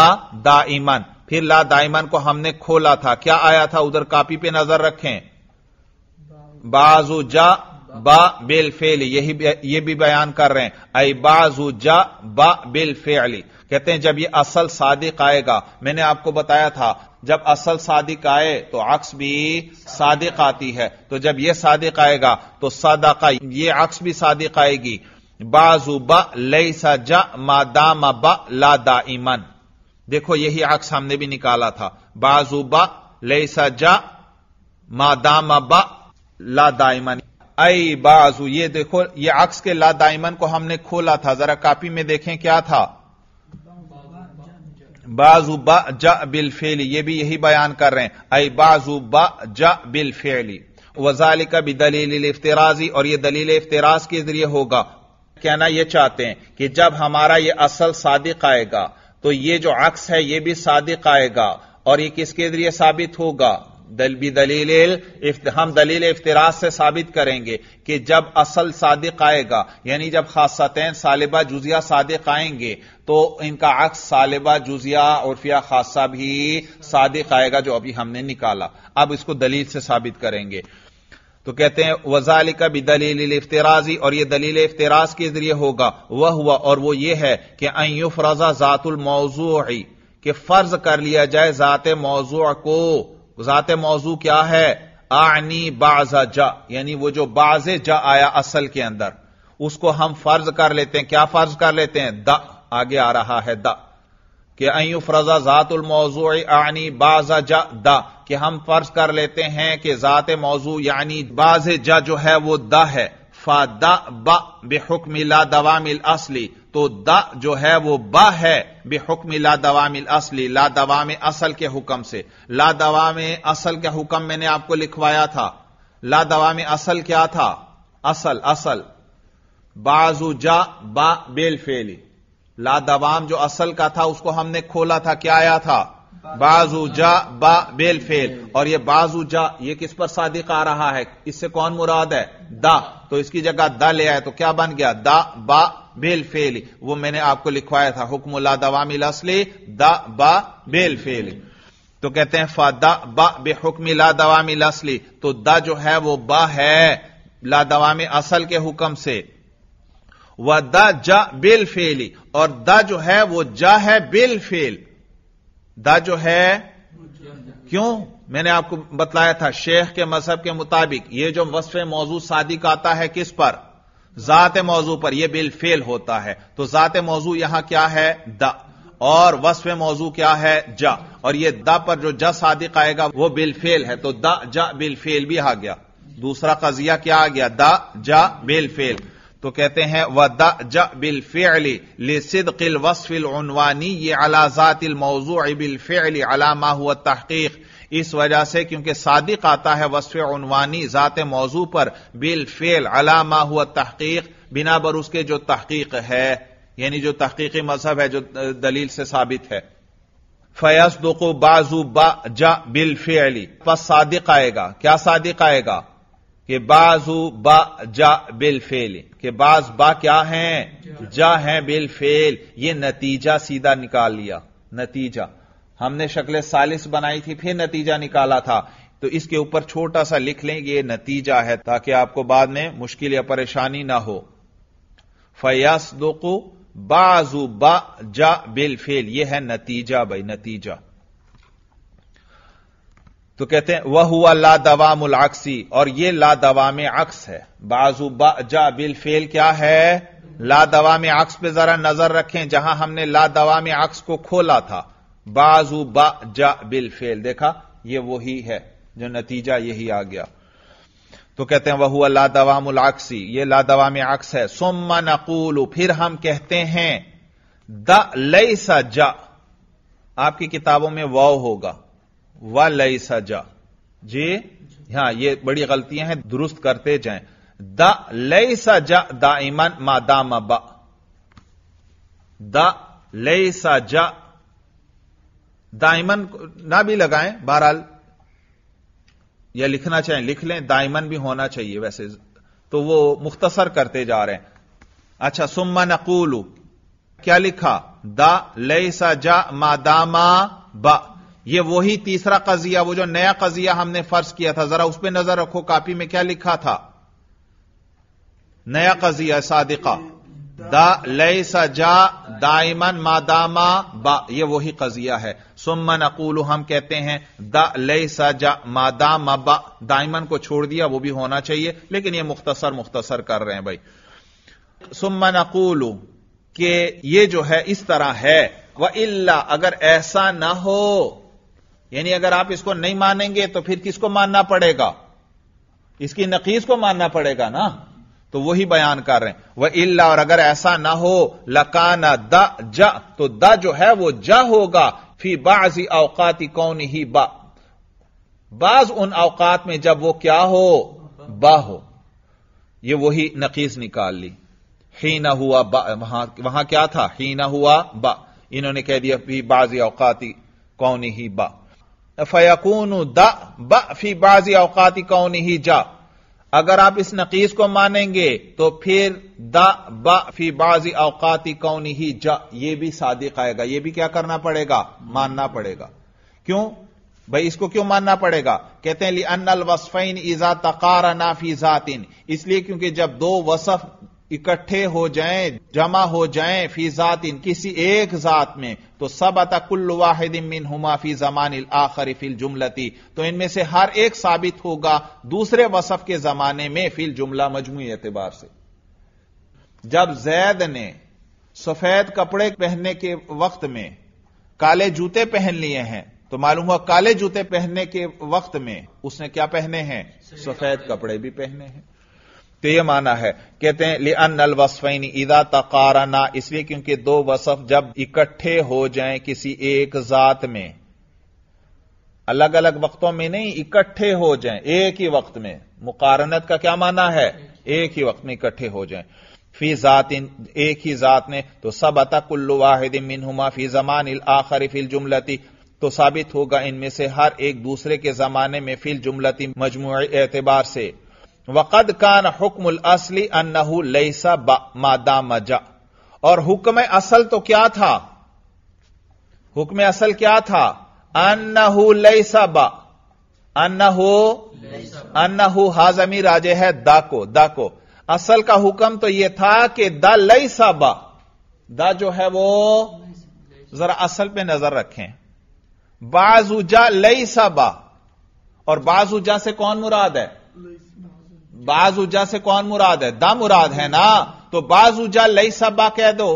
दाइमन फिर ला दायमन को हमने खोला था क्या आया था उधर कापी पे नजर रखें बाजू जा बा बिल फेल यही ये भी बयान कर रहे हैं आई बाजू जा बा बिल फेली कहते हैं जब ये असल सादिक आएगा मैंने आपको बताया था जब असल सादिक आए तो अक्स भी सादिक आती है तो जब ये सादिक आएगा तो सादा का ये अक्स भी सादिक आएगी बाजू बा लई सा जा मा दामा बा ला दाइमन देखो यही अक्स हमने भी निकाला था बाजू बा लेसा जा दामा बा ला दाइमन आई बाजू ये देखो ये अक्स के ला दाइमन को हमने खोला था जरा कापी में देखें क्या था बाजू बा जा बिल फेली ये भी यही बयान कर रहे हैं आई बाजू बा जा बिल फेली वजाली का भी दलील इफ्तराजी और ये दलील इफ्तराज के जरिए होगा कहना यह चाहते हैं कि जब हमारा यह असल सादिक आएगा तो ये जो अक्स है ये भी सादिक आएगा और ये किसके जरिए साबित होगा दल भी दलील हम दलील इफ्तराज से साबित करेंगे कि जब असल सादिक आएगा यानी जब खासतैन सालिबा जुजिया सादिक आएंगे तो इनका अक्स सालिबा जुजिया उर्फिया खासा भी सादिक आएगा जो अभी हमने निकाला अब इसको दलील से साबित करेंगे तो कहते हैं वजाल का भी दलील इफ्तराजी और यह दलील इफ्तराज के जरिए होगा वह हुआ और वो ये है कि अयुफ रजा जातुल मौजू के फर्ज कर लिया जाए ज़ात मौजू को ज़ात मौजू क्या है आनी बाजा जा यानी वो जो बाजे जा आया असल के अंदर उसको हम फर्ज कर लेते हैं क्या फर्ज कर लेते हैं द आगे आ रहा है द कि अयु फ्रजा ज़ातुल मौजू आनी बाजा ज दा कि हम फर्ज कर लेते हैं कि ज़ात मौजू यानी बाज ज जो है वो द है फा द बेहुक्म दवा दवामिल असली तो द जो है वो ब है बेहुक्म ला दवामिल असली ला दवाम असल के हुक्म से ला दवाम असल के हुक्म मैंने आपको लिखवाया था ला दवाम असल क्या था असल असल बाजू जा बा बेल फेली लादवाम जो असल का था उसको हमने खोला था क्या आया था बाजू जा बा बेल फेल और ये बाजू जा ये किस पर सादिक आ रहा है इससे कौन मुराद है दा तो इसकी जगह दा ले आए तो क्या बन गया दा बा बेल फेल वो मैंने आपको लिखवाया था हुक्म ला दवामिल असली दा बा बेल फेल तो कहते हैं फा बा बेहुक्म ला दवामिल असली तो दा जो है वो बा है ला दवाम असल के हुक्म से व द जा बिल फेली और द जो है वो जा है बिल फेल द जो है क्यों मैंने आपको बतलाया था शेख के मजहब के मुताबिक ये जो वसफ मौजू सादिक आता है किस पर ज़ात मौजू पर यह बिल फेल होता है तो ज़ात मौजू यहां क्या है द और वसफ मौजू क्या है ज और यह द पर जो सादी सादिक आएगा वह बिल फेल है तो द ज बिल फेल भी आ गया दूसरा कजिया क्या आ गया द जा बिल फेल तो कहते हैं व द बिल फ़िली सिदिल वसफिल उनवानी ये अलाजातिल मौजू बिल अला अलामा हुआ तहकीक इस वजह से क्योंकि सादिक आता है वसफ उनवानी ज़ात मौजू पर बिल फ़ेल अलामा हुआ तहकीक बिना बर उसके जो तहकीक है यानी जो तहकीकी मजहब है जो दलील से साबित है को बाजू बा जा बिल फ़ेली बस सादिक आएगा क्या सादिक आएगा कि बाजू बा जा बिल फेल के बाज बा क्या हैं जा हैं बिल फेल ये नतीजा सीधा निकाल लिया नतीजा हमने शक्ल सालिस बनाई थी फिर नतीजा निकाला था तो इसके ऊपर छोटा सा लिख लें ये नतीजा है ताकि आपको बाद में मुश्किल या परेशानी ना हो फयासदोको बाजू बा जा बिल फेल ये है नतीजा भाई नतीजा तो कहते हैं वह हुआ ला दवाम अक्सी और यह ला दवा में अक्स है बाजू बा बिल फेल क्या है ला दवा में अक्स पे जरा नजर रखें जहां हमने ला दवा में अक्स को खोला था बाजू बा जा बिल फेल देखा ये वही है जो नतीजा यही आ गया तो कहते हैं वह हुआ ला दवाम अक्सी ये ला दवा में अक्स है सुम्मा नकूल फिर हम कहते हैं द लई सा जा आपकी किताबों में वाव होगा व लई सजा जी हां ये बड़ी गलतियां हैं दुरुस्त करते जाएं द लई सजा दाइमन मादा मबा द लई सजा दाइमन ना भी लगाएं बहरहाल या लिखना चाहें लिख लें दाइमन भी होना चाहिए वैसे तो वो मुख्तसर करते जा रहे हैं अच्छा सुम्मा नकूलू क्या लिखा द लई सजा मादामा ब ये वही तीसरा कजिया वो जो नया कजिया हमने फर्ज किया था जरा उस पर नजर रखो कापी में क्या लिखा था नया कजिया सादिका दा लय सजा दाइमन मादामा बा ये वही कजिया है सुमन अकूल हम कहते हैं द लय सजा मादामा बा दाइमन को छोड़ दिया वो भी होना चाहिए लेकिन ये मुख्तसर मुख्तसर कर रहे हैं भाई सुमन अकूल के ये जो है इस तरह है वह इला अगर ऐसा ना हो यानी अगर आप इसको नहीं मानेंगे तो फिर किसको मानना पड़ेगा इसकी नकीस को मानना पड़ेगा ना तो वही बयान कर रहे हैं वह इल्ला और अगर ऐसा ना हो लकाना द ज तो द जो है वो ज होगा फी बाजी अवकाती कौन ही बा बाज उन अवकात में जब वो क्या हो बा हो ये वही नकीस निकाल ली ही ना हुआ वहां वहां क्या था ही ना हुआ बा इन्होंने कह दिया फी बाजी अवकाती कौन ही बा फयकून द फी बाजी अवकाती कौन ही जा अगर आप इस नकीस को मानेंगे तो फिर द फी बाजी अवकाती कौन ही जा यह भी सादिक आएगा यह भी क्या करना पड़ेगा मानना पड़ेगा क्यों भाई इसको क्यों मानना पड़ेगा कहते हैं अनल वसफैन इजा तकार नाफी जातिन इसलिए क्योंकि जब दो वसफ इकट्ठे हो जाएं जमा हो जाएं फी इन किसी एक जात में तो सब अता कुल्लु वाहिदिन मिन हुमा फी जमान आखिर फिल जुमलती तो इनमें से हर एक साबित होगा दूसरे वसफ के जमाने में फिल जुमला मजमू एतबार से जब जैद ने सफेद कपड़े पहनने के वक्त में काले जूते पहन लिए हैं तो मालूम हुआ काले जूते पहनने के वक्त में उसने क्या पहने हैं सफेद कपड़े भी पहने हैं तो यह माना है कहते हैं ले अन अल वसफैन इदा तकाराना इसलिए क्योंकि दो वसफ जब इकट्ठे हो जाए किसी एक जात में अलग अलग वक्तों में नहीं इकट्ठे हो जाए एक ही वक्त में मुकारनत का क्या माना है एक ही वक्त में इकट्ठे हो जाए फी जात एक ही जात में तो सब अता कुल्लु वाहिद मिनहुमा फी जमान इल आखिर फिल जुमलती तो साबित होगा इनमें से हर एक दूसरे के जमाने में फिल जुमलती मजमू एतबार से वक़द कान हुक्मल असली अन्नहू लईसा मादा मजा और हुक्म असल तो क्या था हुक्म असल क्या था अन्नहू लईसा बा अन्नहू अन्नहू हाजमी राजे है दा को दा को असल का हुक्म तो यह था कि द लईसा बा दा जो है वो जरा असल पे नजर रखें बाजूजा लईसा बा और जा से कौन मुराद है बाज उजा से कौन मुराद है द मुराद है ना तो बाज उजा लई सबा कह दो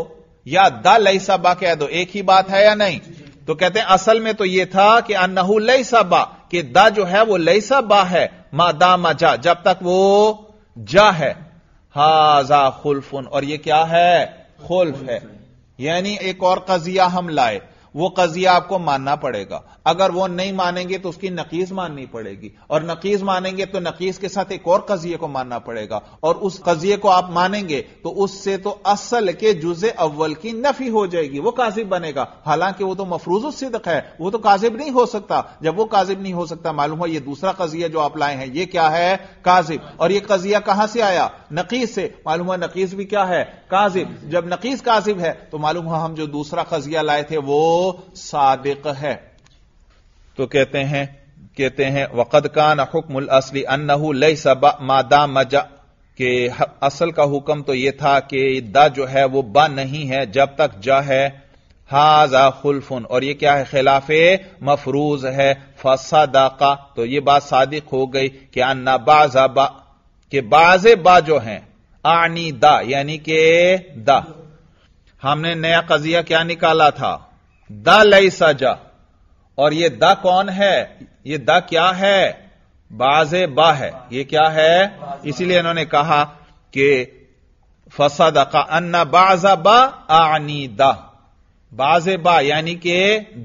या द लई सबा कह दो एक ही बात है या नहीं तो कहते हैं असल में तो यह था कि अन्नहू लई सबा कि द जो है वो लई सबा है मा दा मा जा जब तक वो जा है हाजा खुल्फुन और ये क्या है खुल्फ है यानी एक और कजिया हम लाए वो कजिया आपको मानना पड़ेगा अगर वो नहीं मानेंगे तो उसकी नकीस माननी पड़ेगी और नकीस मानेंगे तो नकीस के साथ एक और कजिए को मानना पड़ेगा और उस कजिए को आप मानेंगे तो उससे तो असल के जुजे अव्वल की नफी हो जाएगी वो काजिब बनेगा हालांकि वो तो मफरूज सिदक है वो तो काजिब नहीं हो सकता जब वो काजिब नहीं हो सकता मालूम हो ये दूसरा कजिया जो आप लाए हैं ये क्या है काजिब और ये कजिया कहां से आया नकीस से मालूम हुआ नकीस भी क्या है काजिब जब नकीस काजिब है तो मालूम हुआ हम जो दूसरा कजिया लाए थे वो सादिक है तो कहते हैं कहते हैं वक़द कान हुक्म असली अन्नहू लई सबा मादा मजा के असल का हुक्म तो यह था कि द जो है वो बा नहीं है जब तक जा है हाजा खुलफुन और यह क्या है खिलाफ मफरूज है का तो यह बात सादिक हो गई कि अन्ना बाजा बा के बाजे बा जो हैं आनी दा यानी के दा हमने नया कजिया क्या निकाला था द लई सा जा और ये द कौन है ये द क्या है बाजे बा है ये क्या है इसीलिए इन्होंने कहा कि फसद का अन्ना बाजा बा आनी द बाजे बा यानी कि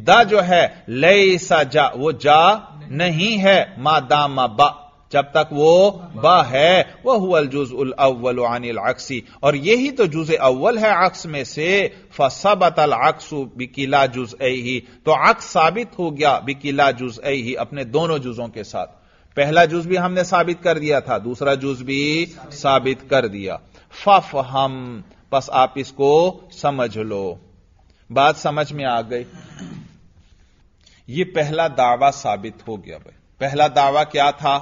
द जो है लई सा जा वो जा नहीं है मा दामा बा जब तक वो बा है वह हुल जुज उल अव्वल अनिल अक्सी और यही तो जुज अव्वल है अक्स में से फसबत अल अक्सु बिकिला जुज ही तो अक्स साबित हो गया बिकिला जुज ही अपने दोनों जुजों के साथ पहला जुज भी हमने साबित कर दिया था दूसरा जुज भी साबित कर दिया फफ हम बस आप इसको समझ लो बात समझ में आ गई ये पहला दावा साबित हो गया भाई पहला दावा क्या था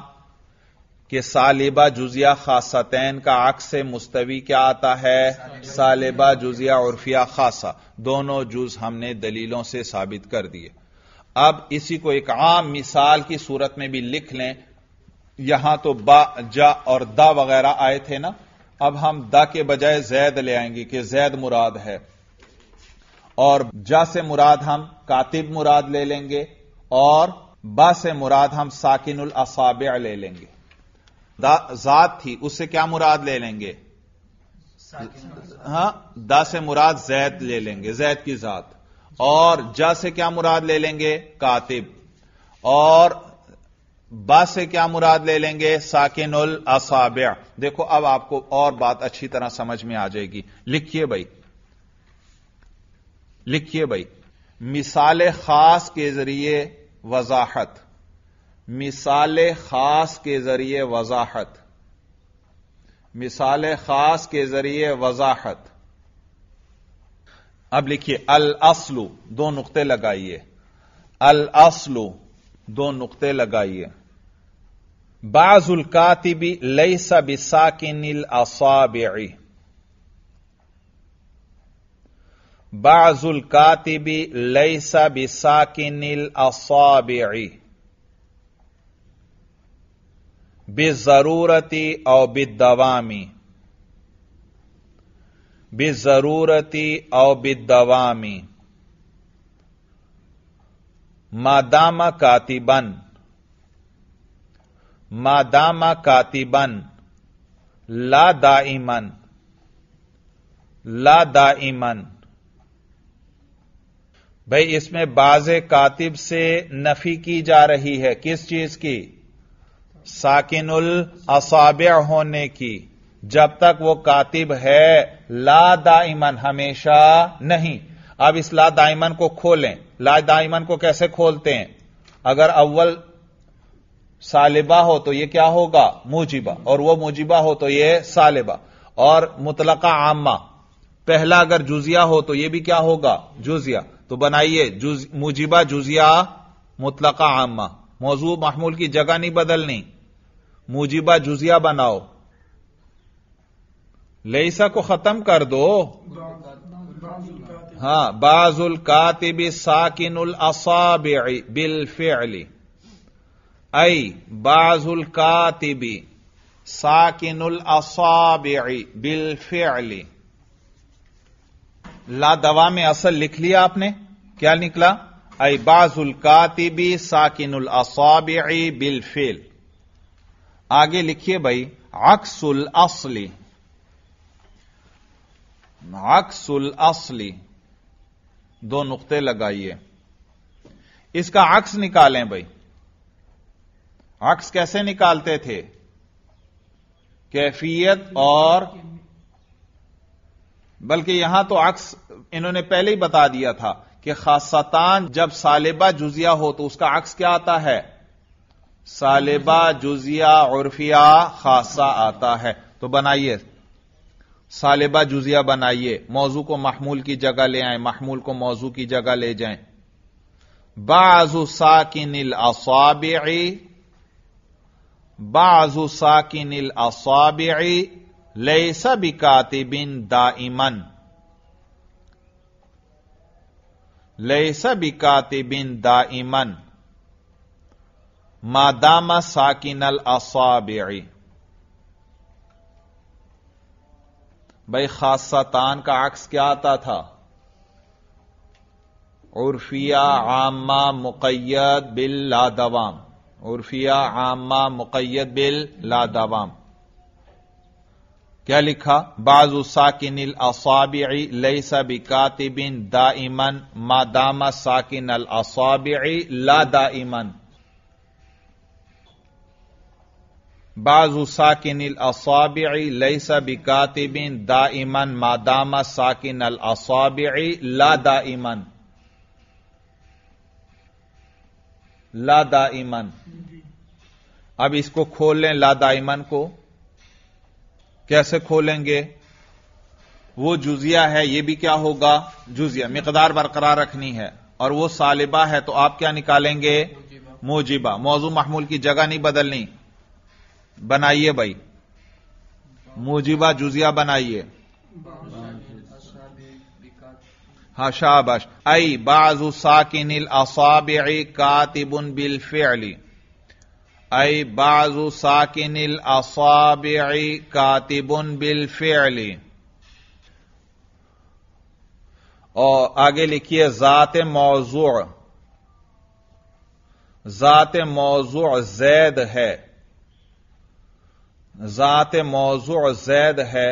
कि सालिबा जुजिया खासतैन का अक्स मुस्तवी क्या आता है सालिबा जुजिया उर्फिया खासा दोनों जुज हमने दलीलों से साबित कर दिए अब इसी को एक आम मिसाल की सूरत में भी लिख लें यहां तो बा जा और दा वगैरह आए थे ना अब हम दा के बजाय जैद ले आएंगे कि जैद मुराद है और जा से मुराद हम कातिब मुराद ले लेंगे और बा से मुराद हम साकिनुल असाब ले लेंगे जात थी उससे क्या मुराद ले लेंगे हां दा से मुराद जैद ले लेंगे जैद की जात और जा से क्या मुराद ले लेंगे कातिब और बा से क्या मुराद ले लेंगे उल असाब्या देखो अब आपको और बात अच्छी तरह समझ में आ जाएगी लिखिए भाई लिखिए भाई मिसाल खास के जरिए वजाहत मिसाल खास के जरिए वजाहत मिसाल खास के जरिए वजाहत अब लिखिए अल असलू दो नुकते लगाइए अल असलू दो नुकते लगाइए बाजुल कातिबी लई सबी साकिनिल असाबी बाजुल कातिबी लई सबी साकिनिल असाबी बेजरूरती और बिदवामी बेजरूरती और बिदवामी मादामा कातिबन मादामा कातिबन ला दाइमन ला दाइमन भाई इसमें बाज कातिब से नफी की जा रही है किस चीज की साकिनुल असाब्य होने की जब तक वो कातिब है ला दाइमन हमेशा नहीं अब इस ला दाइमन को खोलें ला दाइमन को कैसे खोलते हैं अगर अव्वल सालिबा हो तो ये क्या होगा मुजिबा और वो मुजिबा हो तो ये सालिबा और मुतलका आमा पहला अगर जुजिया हो तो ये भी क्या होगा जुजिया तो बनाइए जुज, मुजिबा जुजिया मुतलका आमा मौजू महमूल की जगह नहीं बदलनी मुजीबा जुजिया बनाओ लेसा को खत्म कर दो हां बाजुल साकिन उल असाबी बिल फेली आई बाजुल कातिबी उल असाबी बिल फेली ला दवा में असल लिख लिया आपने क्या निकला आई बाजुल कातिबी उल असाबी बिल फेल आगे लिखिए भाई अक्सुल असली अक्सुल असली दो नुक्ते लगाइए इसका अक्स निकालें भाई अक्स कैसे निकालते थे कैफियत और बल्कि यहां तो अक्स इन्होंने पहले ही बता दिया था कि खासतान जब सालिबा जुजिया हो तो उसका अक्स क्या आता है सालिबा जुजिया उर्फिया खासा आता है तो बनाइए सालिबा जुजिया बनाइए मौजू को महमूल की जगह ले आए महमूल को मौजू की जगह ले जाएं बाजू साकिनिल असाबी बाजु साकिनिल असाबी लई सब कातिबिन दाइमन लई सब कातिबिन दाइमन ما دام ساكن الاصابع بھائی خاصتان کا عکس کیا آتا تھا عرفیہ عامہ مقید بل لادوام عرفیہ عامہ مقید بل لادوام کیا لکھا بعض ساکن الاصابع ليس بكاتب دائما ما دام ساکن الاصابع لا دائما बाजू साकिन असाबी लईसा बिकातिबिन दाइमन मादामा साकिन अल असाबी ला दाइमन ला दाइमन अब इसको खोल लें ला दाइमन को कैसे खोलेंगे वो जुजिया है ये भी क्या होगा जुजिया मकदार बरकरार रखनी है और वो सालिबा है तो आप क्या निकालेंगे मोजिबा मौजू महमूल की जगह नहीं बदलनी बनाइए भाई मुजिबा जुजिया बनाइए हाँ शाबाश आई बाजू साकिन असाब कातिबुन बिलफेली आई बाजू साकिन असाब कातिबुन बिलफेली और आगे लिखिए ज़ात मौजू ज़ात मौजू जैद है ज़ात मौजू जैद है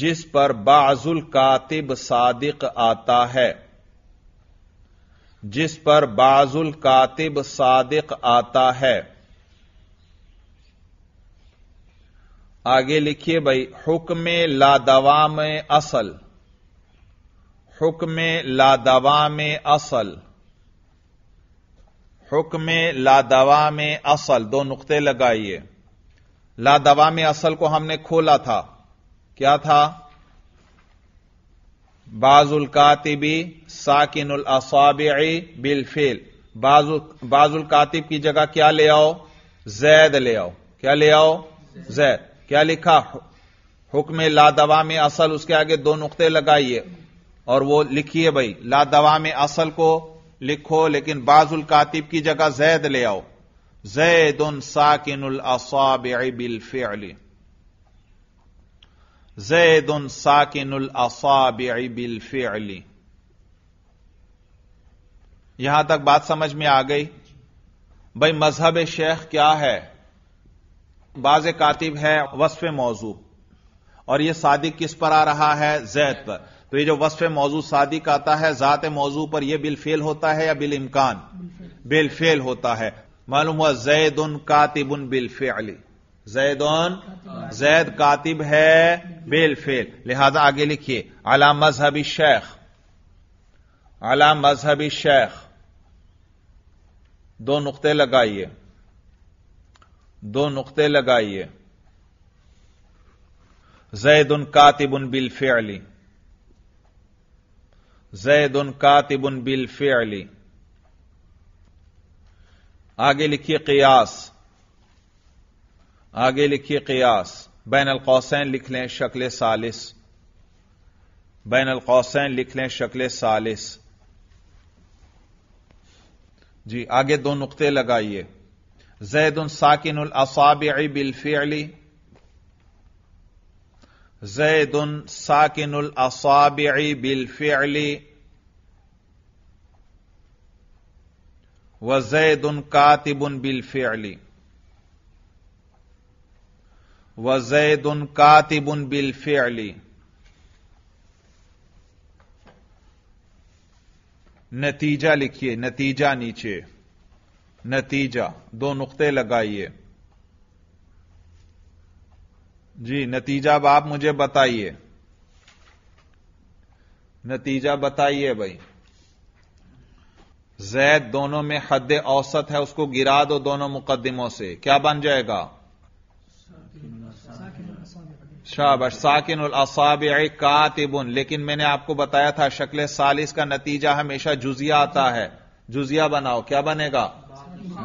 जिस पर बाजुल कातिब सादिक आता है जिस पर बाजुल कातिब सादिक आता है आगे लिखिए भाई हुक्म लादवाम असल हुक्म लादवाम असल हुक्म लादवाम असल दो नुकते लगाइए ला दवा में असल को हमने खोला था क्या था बाजुल कातिबी उल असाबी बिलफेल बाजु बाजुल कातिब की जगह क्या ले आओ जैद ले आओ क्या ले आओ जैद क्या लिखा हुक्म लादवा में असल उसके आगे दो नुकते लगाइए और वो लिखिए भाई लादवा में असल को लिखो लेकिन बाजुल कातिब की जगह जैद ले आओ زيد ساكن الأصابع असाब बिल ساكن الأصابع بالفعل असाब बिल यहां तक बात समझ में आ गई भाई मजहब शेख क्या है बाज कातिब है वसफ मौजू और यह सादिक किस पर आ रहा है जैद पर तो यह जो वसफ मौजू सादिक आता है ज़ात मौजू पर यह बिलफेल होता है या बिल इमकान बिलफेल होता है मालूम हुआ जैद उन कातिब उन बिलफेली जैद उन जैद कातिब है बेलफेल लिहाजा आगे लिखिए अला मजहबी शेख अला मजहबी शेख दो नुकते लगाइए दो नुकते लगाइए जैद उन कातिब उन बिलफेली जैद उन कातिब उन बिलफेली आगे लिखिए कयास आगे लिखिए कयास बैन अलकौसैन लिख लें शक्ल सालिस बैन अलकौसैन लिख लें शक्ल सालिस जी आगे दो नुकते लगाइए जैद उन साकिन उल असाब बिलफेली जैद उन साकिन उल असाब बिलफेली व जैद उन कातिबुन बिल फेली व जैद उन कातिबुन बिल फेली नतीजा लिखिए नतीजा नीचे नतीजा दो नुकते लगाइए जी नतीजा अब आप मुझे बताइए नतीजा बताइए भाई जैद दोनों में हद औसत है उसको गिरा दो दोनों मुकदमों से क्या बन जाएगा शाबश साकिन असाब कातिबुन लेकिन मैंने आपको बताया था शक्ल सालिस का नतीजा हमेशा जुजिया आता है जुजिया बनाओ क्या बनेगा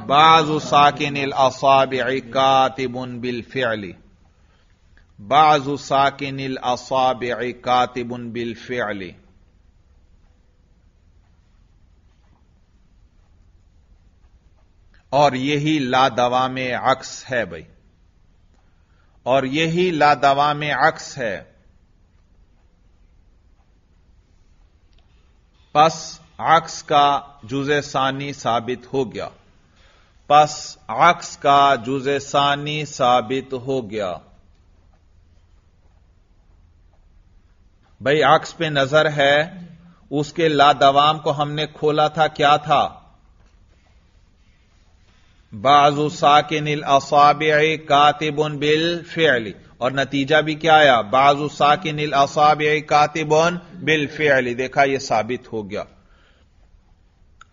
बाजू साकिन असाब कातिबुन बिलफेली बाजू साकिन असाब कातिबुन बिलफेली और यही ला दवा में अक्स है भाई और यही ला दवा में अक्स है पस आक्स का जुज सानी साबित हो गया पस आक्स का जुज सानी साबित हो गया भाई आक्स पे नजर है उसके लादवाम को हमने खोला था क्या था बाजू साकिन असाब कातिबन बिल फेली और नतीजा भी क्या आया बाजू साकिन असाब कातिबन बिल फेली देखा यह साबित हो गया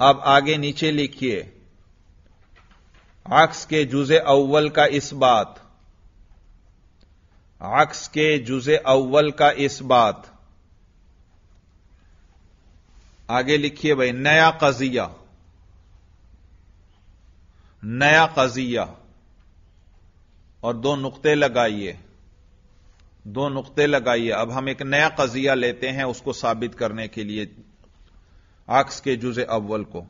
अब आगे नीचे लिखिए अक्स के जुजे अव्वल का इस बात अक्स के जुजे अव्वल का इस बात आगे लिखिए भाई नया कजिया नया कजिया और दो नुकते लगाइए दो नुकते लगाइए अब हम एक नया कजिया लेते हैं उसको साबित करने के लिए आक्स के जुज अव्वल को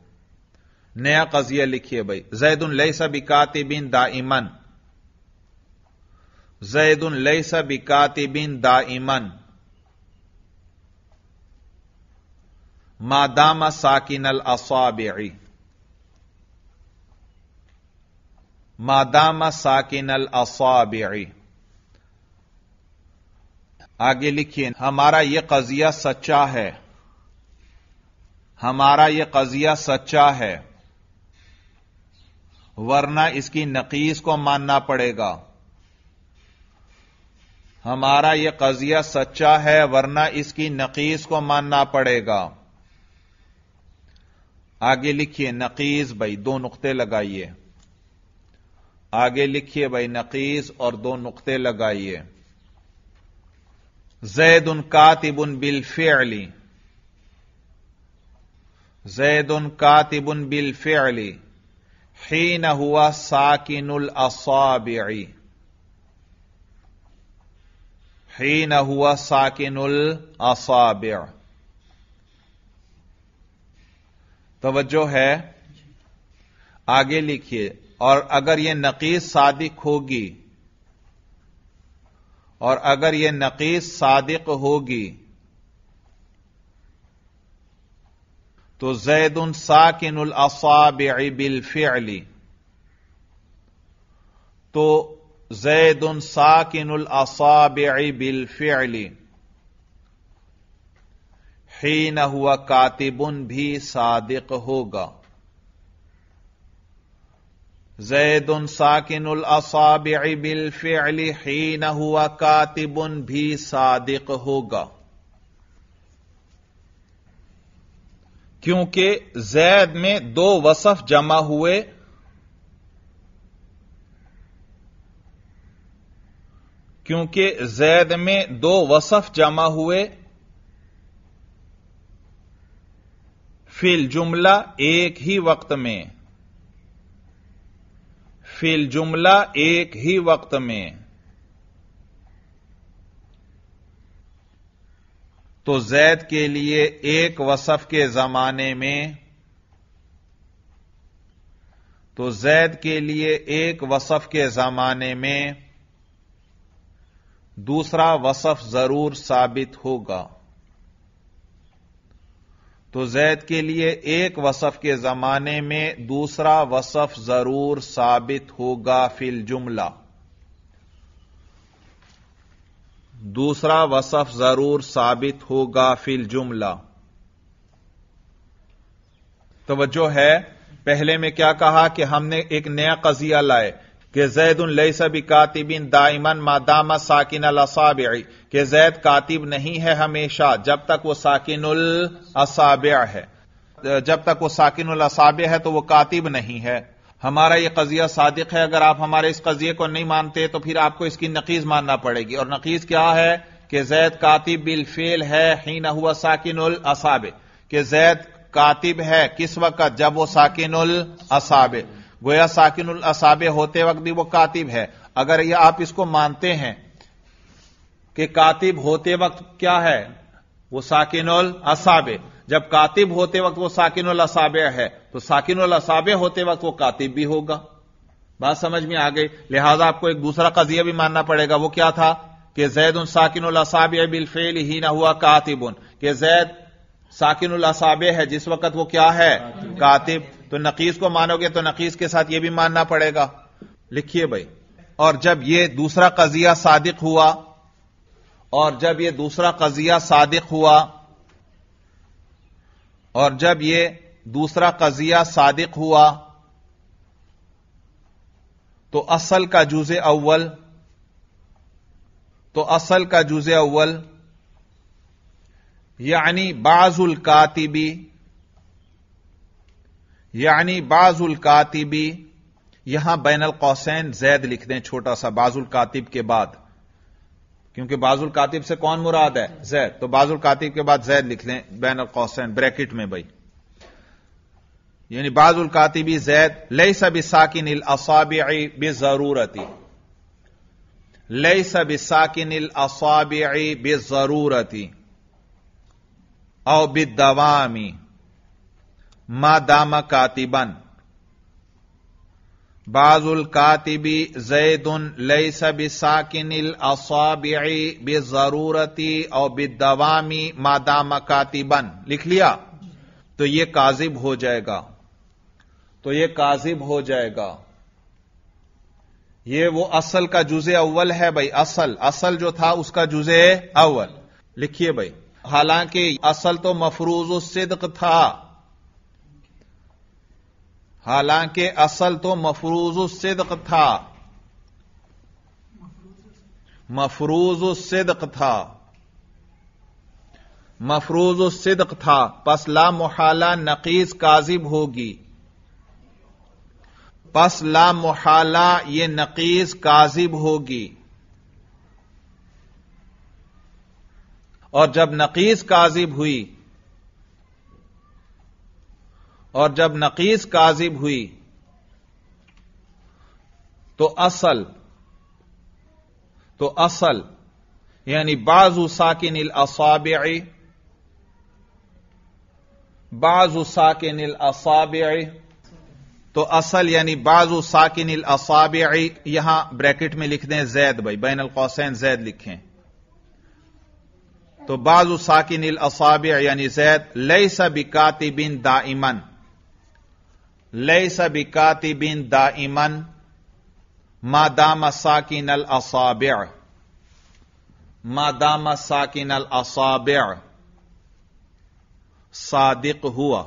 नया कजिया लिखिए भाई जैदुन लईसा बिकातिबिन दाइमन जैदुन बिन दा दाइमन मादामा साकिन अल असाबी मादामा साकिन अल असाबी आगे लिखिए हमारा यह कजिया सच्चा है हमारा यह कजिया सच्चा है वरना इसकी नकीस को मानना पड़ेगा हमारा यह कजिया सच्चा है वरना इसकी नकीस को मानना पड़ेगा आगे लिखिए नकीस भाई दो नुकते लगाइए आगे लिखिए भाई नकीस और दो नुकते लगाइए जैद उन कातिबुन बिलफेली जैद उन कातिबुन बिलफेली ही न हुआ साकिनुल असाबी ही न हुआ साकिनुल असाब तोज्जो है आगे लिखिए और अगर यह नकीस सादिक होगी और अगर यह नकीस सादिक होगी तो जैद उन साकिन असाब बिलफली तो जैद उन साकिन असाब बिलफली ही न हुआ कातिबुन भी सादिक होगा जैद साकिन बिलफिल हीन हुआ कातिबुन भी सादिक होगा क्योंकि जैद में दो वसफ जमा हुए क्योंकि जैद में दो वसफ जमा हुए फिल जुमला एक ही वक्त में फिल जुमला एक ही वक्त में तो जैद के लिए एक वसफ के जमाने में तो जैद के लिए एक वसफ के जमाने में दूसरा वसफ जरूर साबित होगा तो जैद के लिए एक वसफ के जमाने में दूसरा वसफ जरूर साबित होगा फिल जुमला दूसरा वसफ जरूर साबित होगा फिल जुमला तो है पहले में क्या कहा कि हमने एक नया कजिया लाए कि जैद लईसा भी कातिबिन दाइमन मादामा साकिन असाब कि जैद कातिब नहीं है हमेशा जब तक वो साकिन असाबिया है जब तक वो साकिन असाब है तो वो कातिब नहीं है हमारा यह कजिया सादिक है अगर आप हमारे इस कजिए को नहीं मानते तो फिर आपको इसकी नकीज मानना पड़ेगी और नकीज क्या है कि जैद कातिब फेल है ही न हुआ साकिन असाब कि जैद कातिब है किस वक्त जब वो साकिन असाब गोया साकिन असाबे होते वक्त भी वो कातिब है अगर ये आप इसको मानते हैं कि कातिब होते वक्त क्या है वो साकिनुल असाबे जब कातिब होते वक्त वो साकिनुल असाबे है तो साकिनुल असाबे होते वक्त वो कातिब भी होगा बात समझ में आ गई लिहाजा आपको एक दूसरा कजिया भी मानना पड़ेगा वो क्या था कि जैद उन साकिन असाब बिलफेल ही ना हुआ कातिब उन के जैद साकिन असाबे है जिस वक्त वो क्या है कातिब तो नकीस को मानोगे तो नकीस के साथ यह भी मानना पड़ेगा लिखिए भाई और जब यह दूसरा कजिया सादिक हुआ और जब यह दूसरा कजिया सादिक हुआ और जब यह दूसरा कजिया सादिक हुआ तो असल का जूज अव्वल तो असल का जूज अव्वल यानी बाजुल कातिबी यानी बाजुल कातिबी यहां बैनल कौसैन जैद लिख दें छोटा सा बाजुल कातिब के बाद क्योंकि बाजुल कातिब से कौन मुराद है जैद तो बाजुल कातिब के बाद जैद लिख लें बैनल कौसैन ब्रैकेट में भाई यानी बाजुल कातिबी जैद लई सब साकिन असाबी बे जरूरती लई सब साकिन असाबी बे जरूरती औ बिदवामी मा दाम कातिबन बाजुल कातिबी जैदन सब साकिन असाबी बे जरूरती और बिदवामी मादाम कातिबन लिख लिया तो ये काजिब हो जाएगा तो ये काजिब हो जाएगा ये वो असल का जुजे अव्वल है भाई असल असल जो था उसका जुजे अव्वल लिखिए भाई हालांकि असल तो मफरूज सिद्क था हालांकि असल तो मफरूज सिदक था मफरूज सिदक था मफरूज सिदक था पसला मुहाला नकीस काजिब होगी पसला मुहाला ये नकीस काजिब होगी और जब नकीस काजिब हुई और जब नकीस काजिब हुई तो असल तो असल यानी बाजू साकिन असाब बाजू साकिन असाब तो असल यानी बाजू साकिन असाब यहां ब्रैकेट में लिख दें जैद भाई बैन अलकौसैन जैद लिखें तो बाजू साकिन असाब यानी जैद लई सबिकातिबिन दाइमन लैसा सब कातिबिन दाइमन मादाम साकिन अल असाब्य मादाम साकिन अल असाब्य सादिक हुआ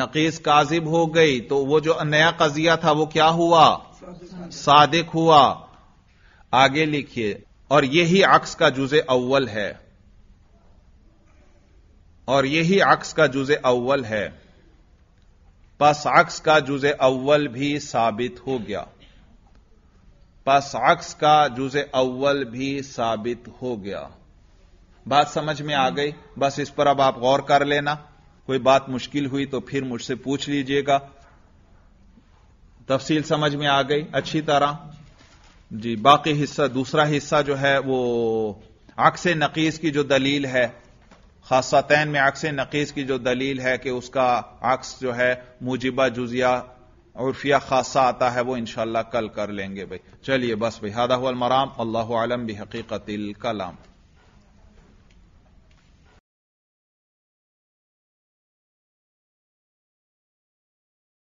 नकीस काजिब हो गई तो वो जो नया कजिया था वो क्या हुआ सादिक हुआ आगे लिखिए और यही अक्स का जुजे अव्वल है और यही अक्स का जुजे अव्वल है पस अक्स का जुज अव्वल भी साबित हो गया पस अक्स का जुज अव्वल भी साबित हो गया बात समझ में आ गई बस इस पर अब आप गौर कर लेना कोई बात मुश्किल हुई तो फिर मुझसे पूछ लीजिएगा तफसील समझ में आ गई अच्छी तरह जी बाकी हिस्सा दूसरा हिस्सा जो है वो अक्स नकीस की जो दलील है खासतैन में अक्स नकीस की जो दलील है कि उसका अक्स जो है मुजिबा जुजिया उर्फिया खासा आता है वो इंशाला कल कर लेंगे भाई चलिए बस भाई हदा मराम अल्लाह आलम भी हकीकत कलाम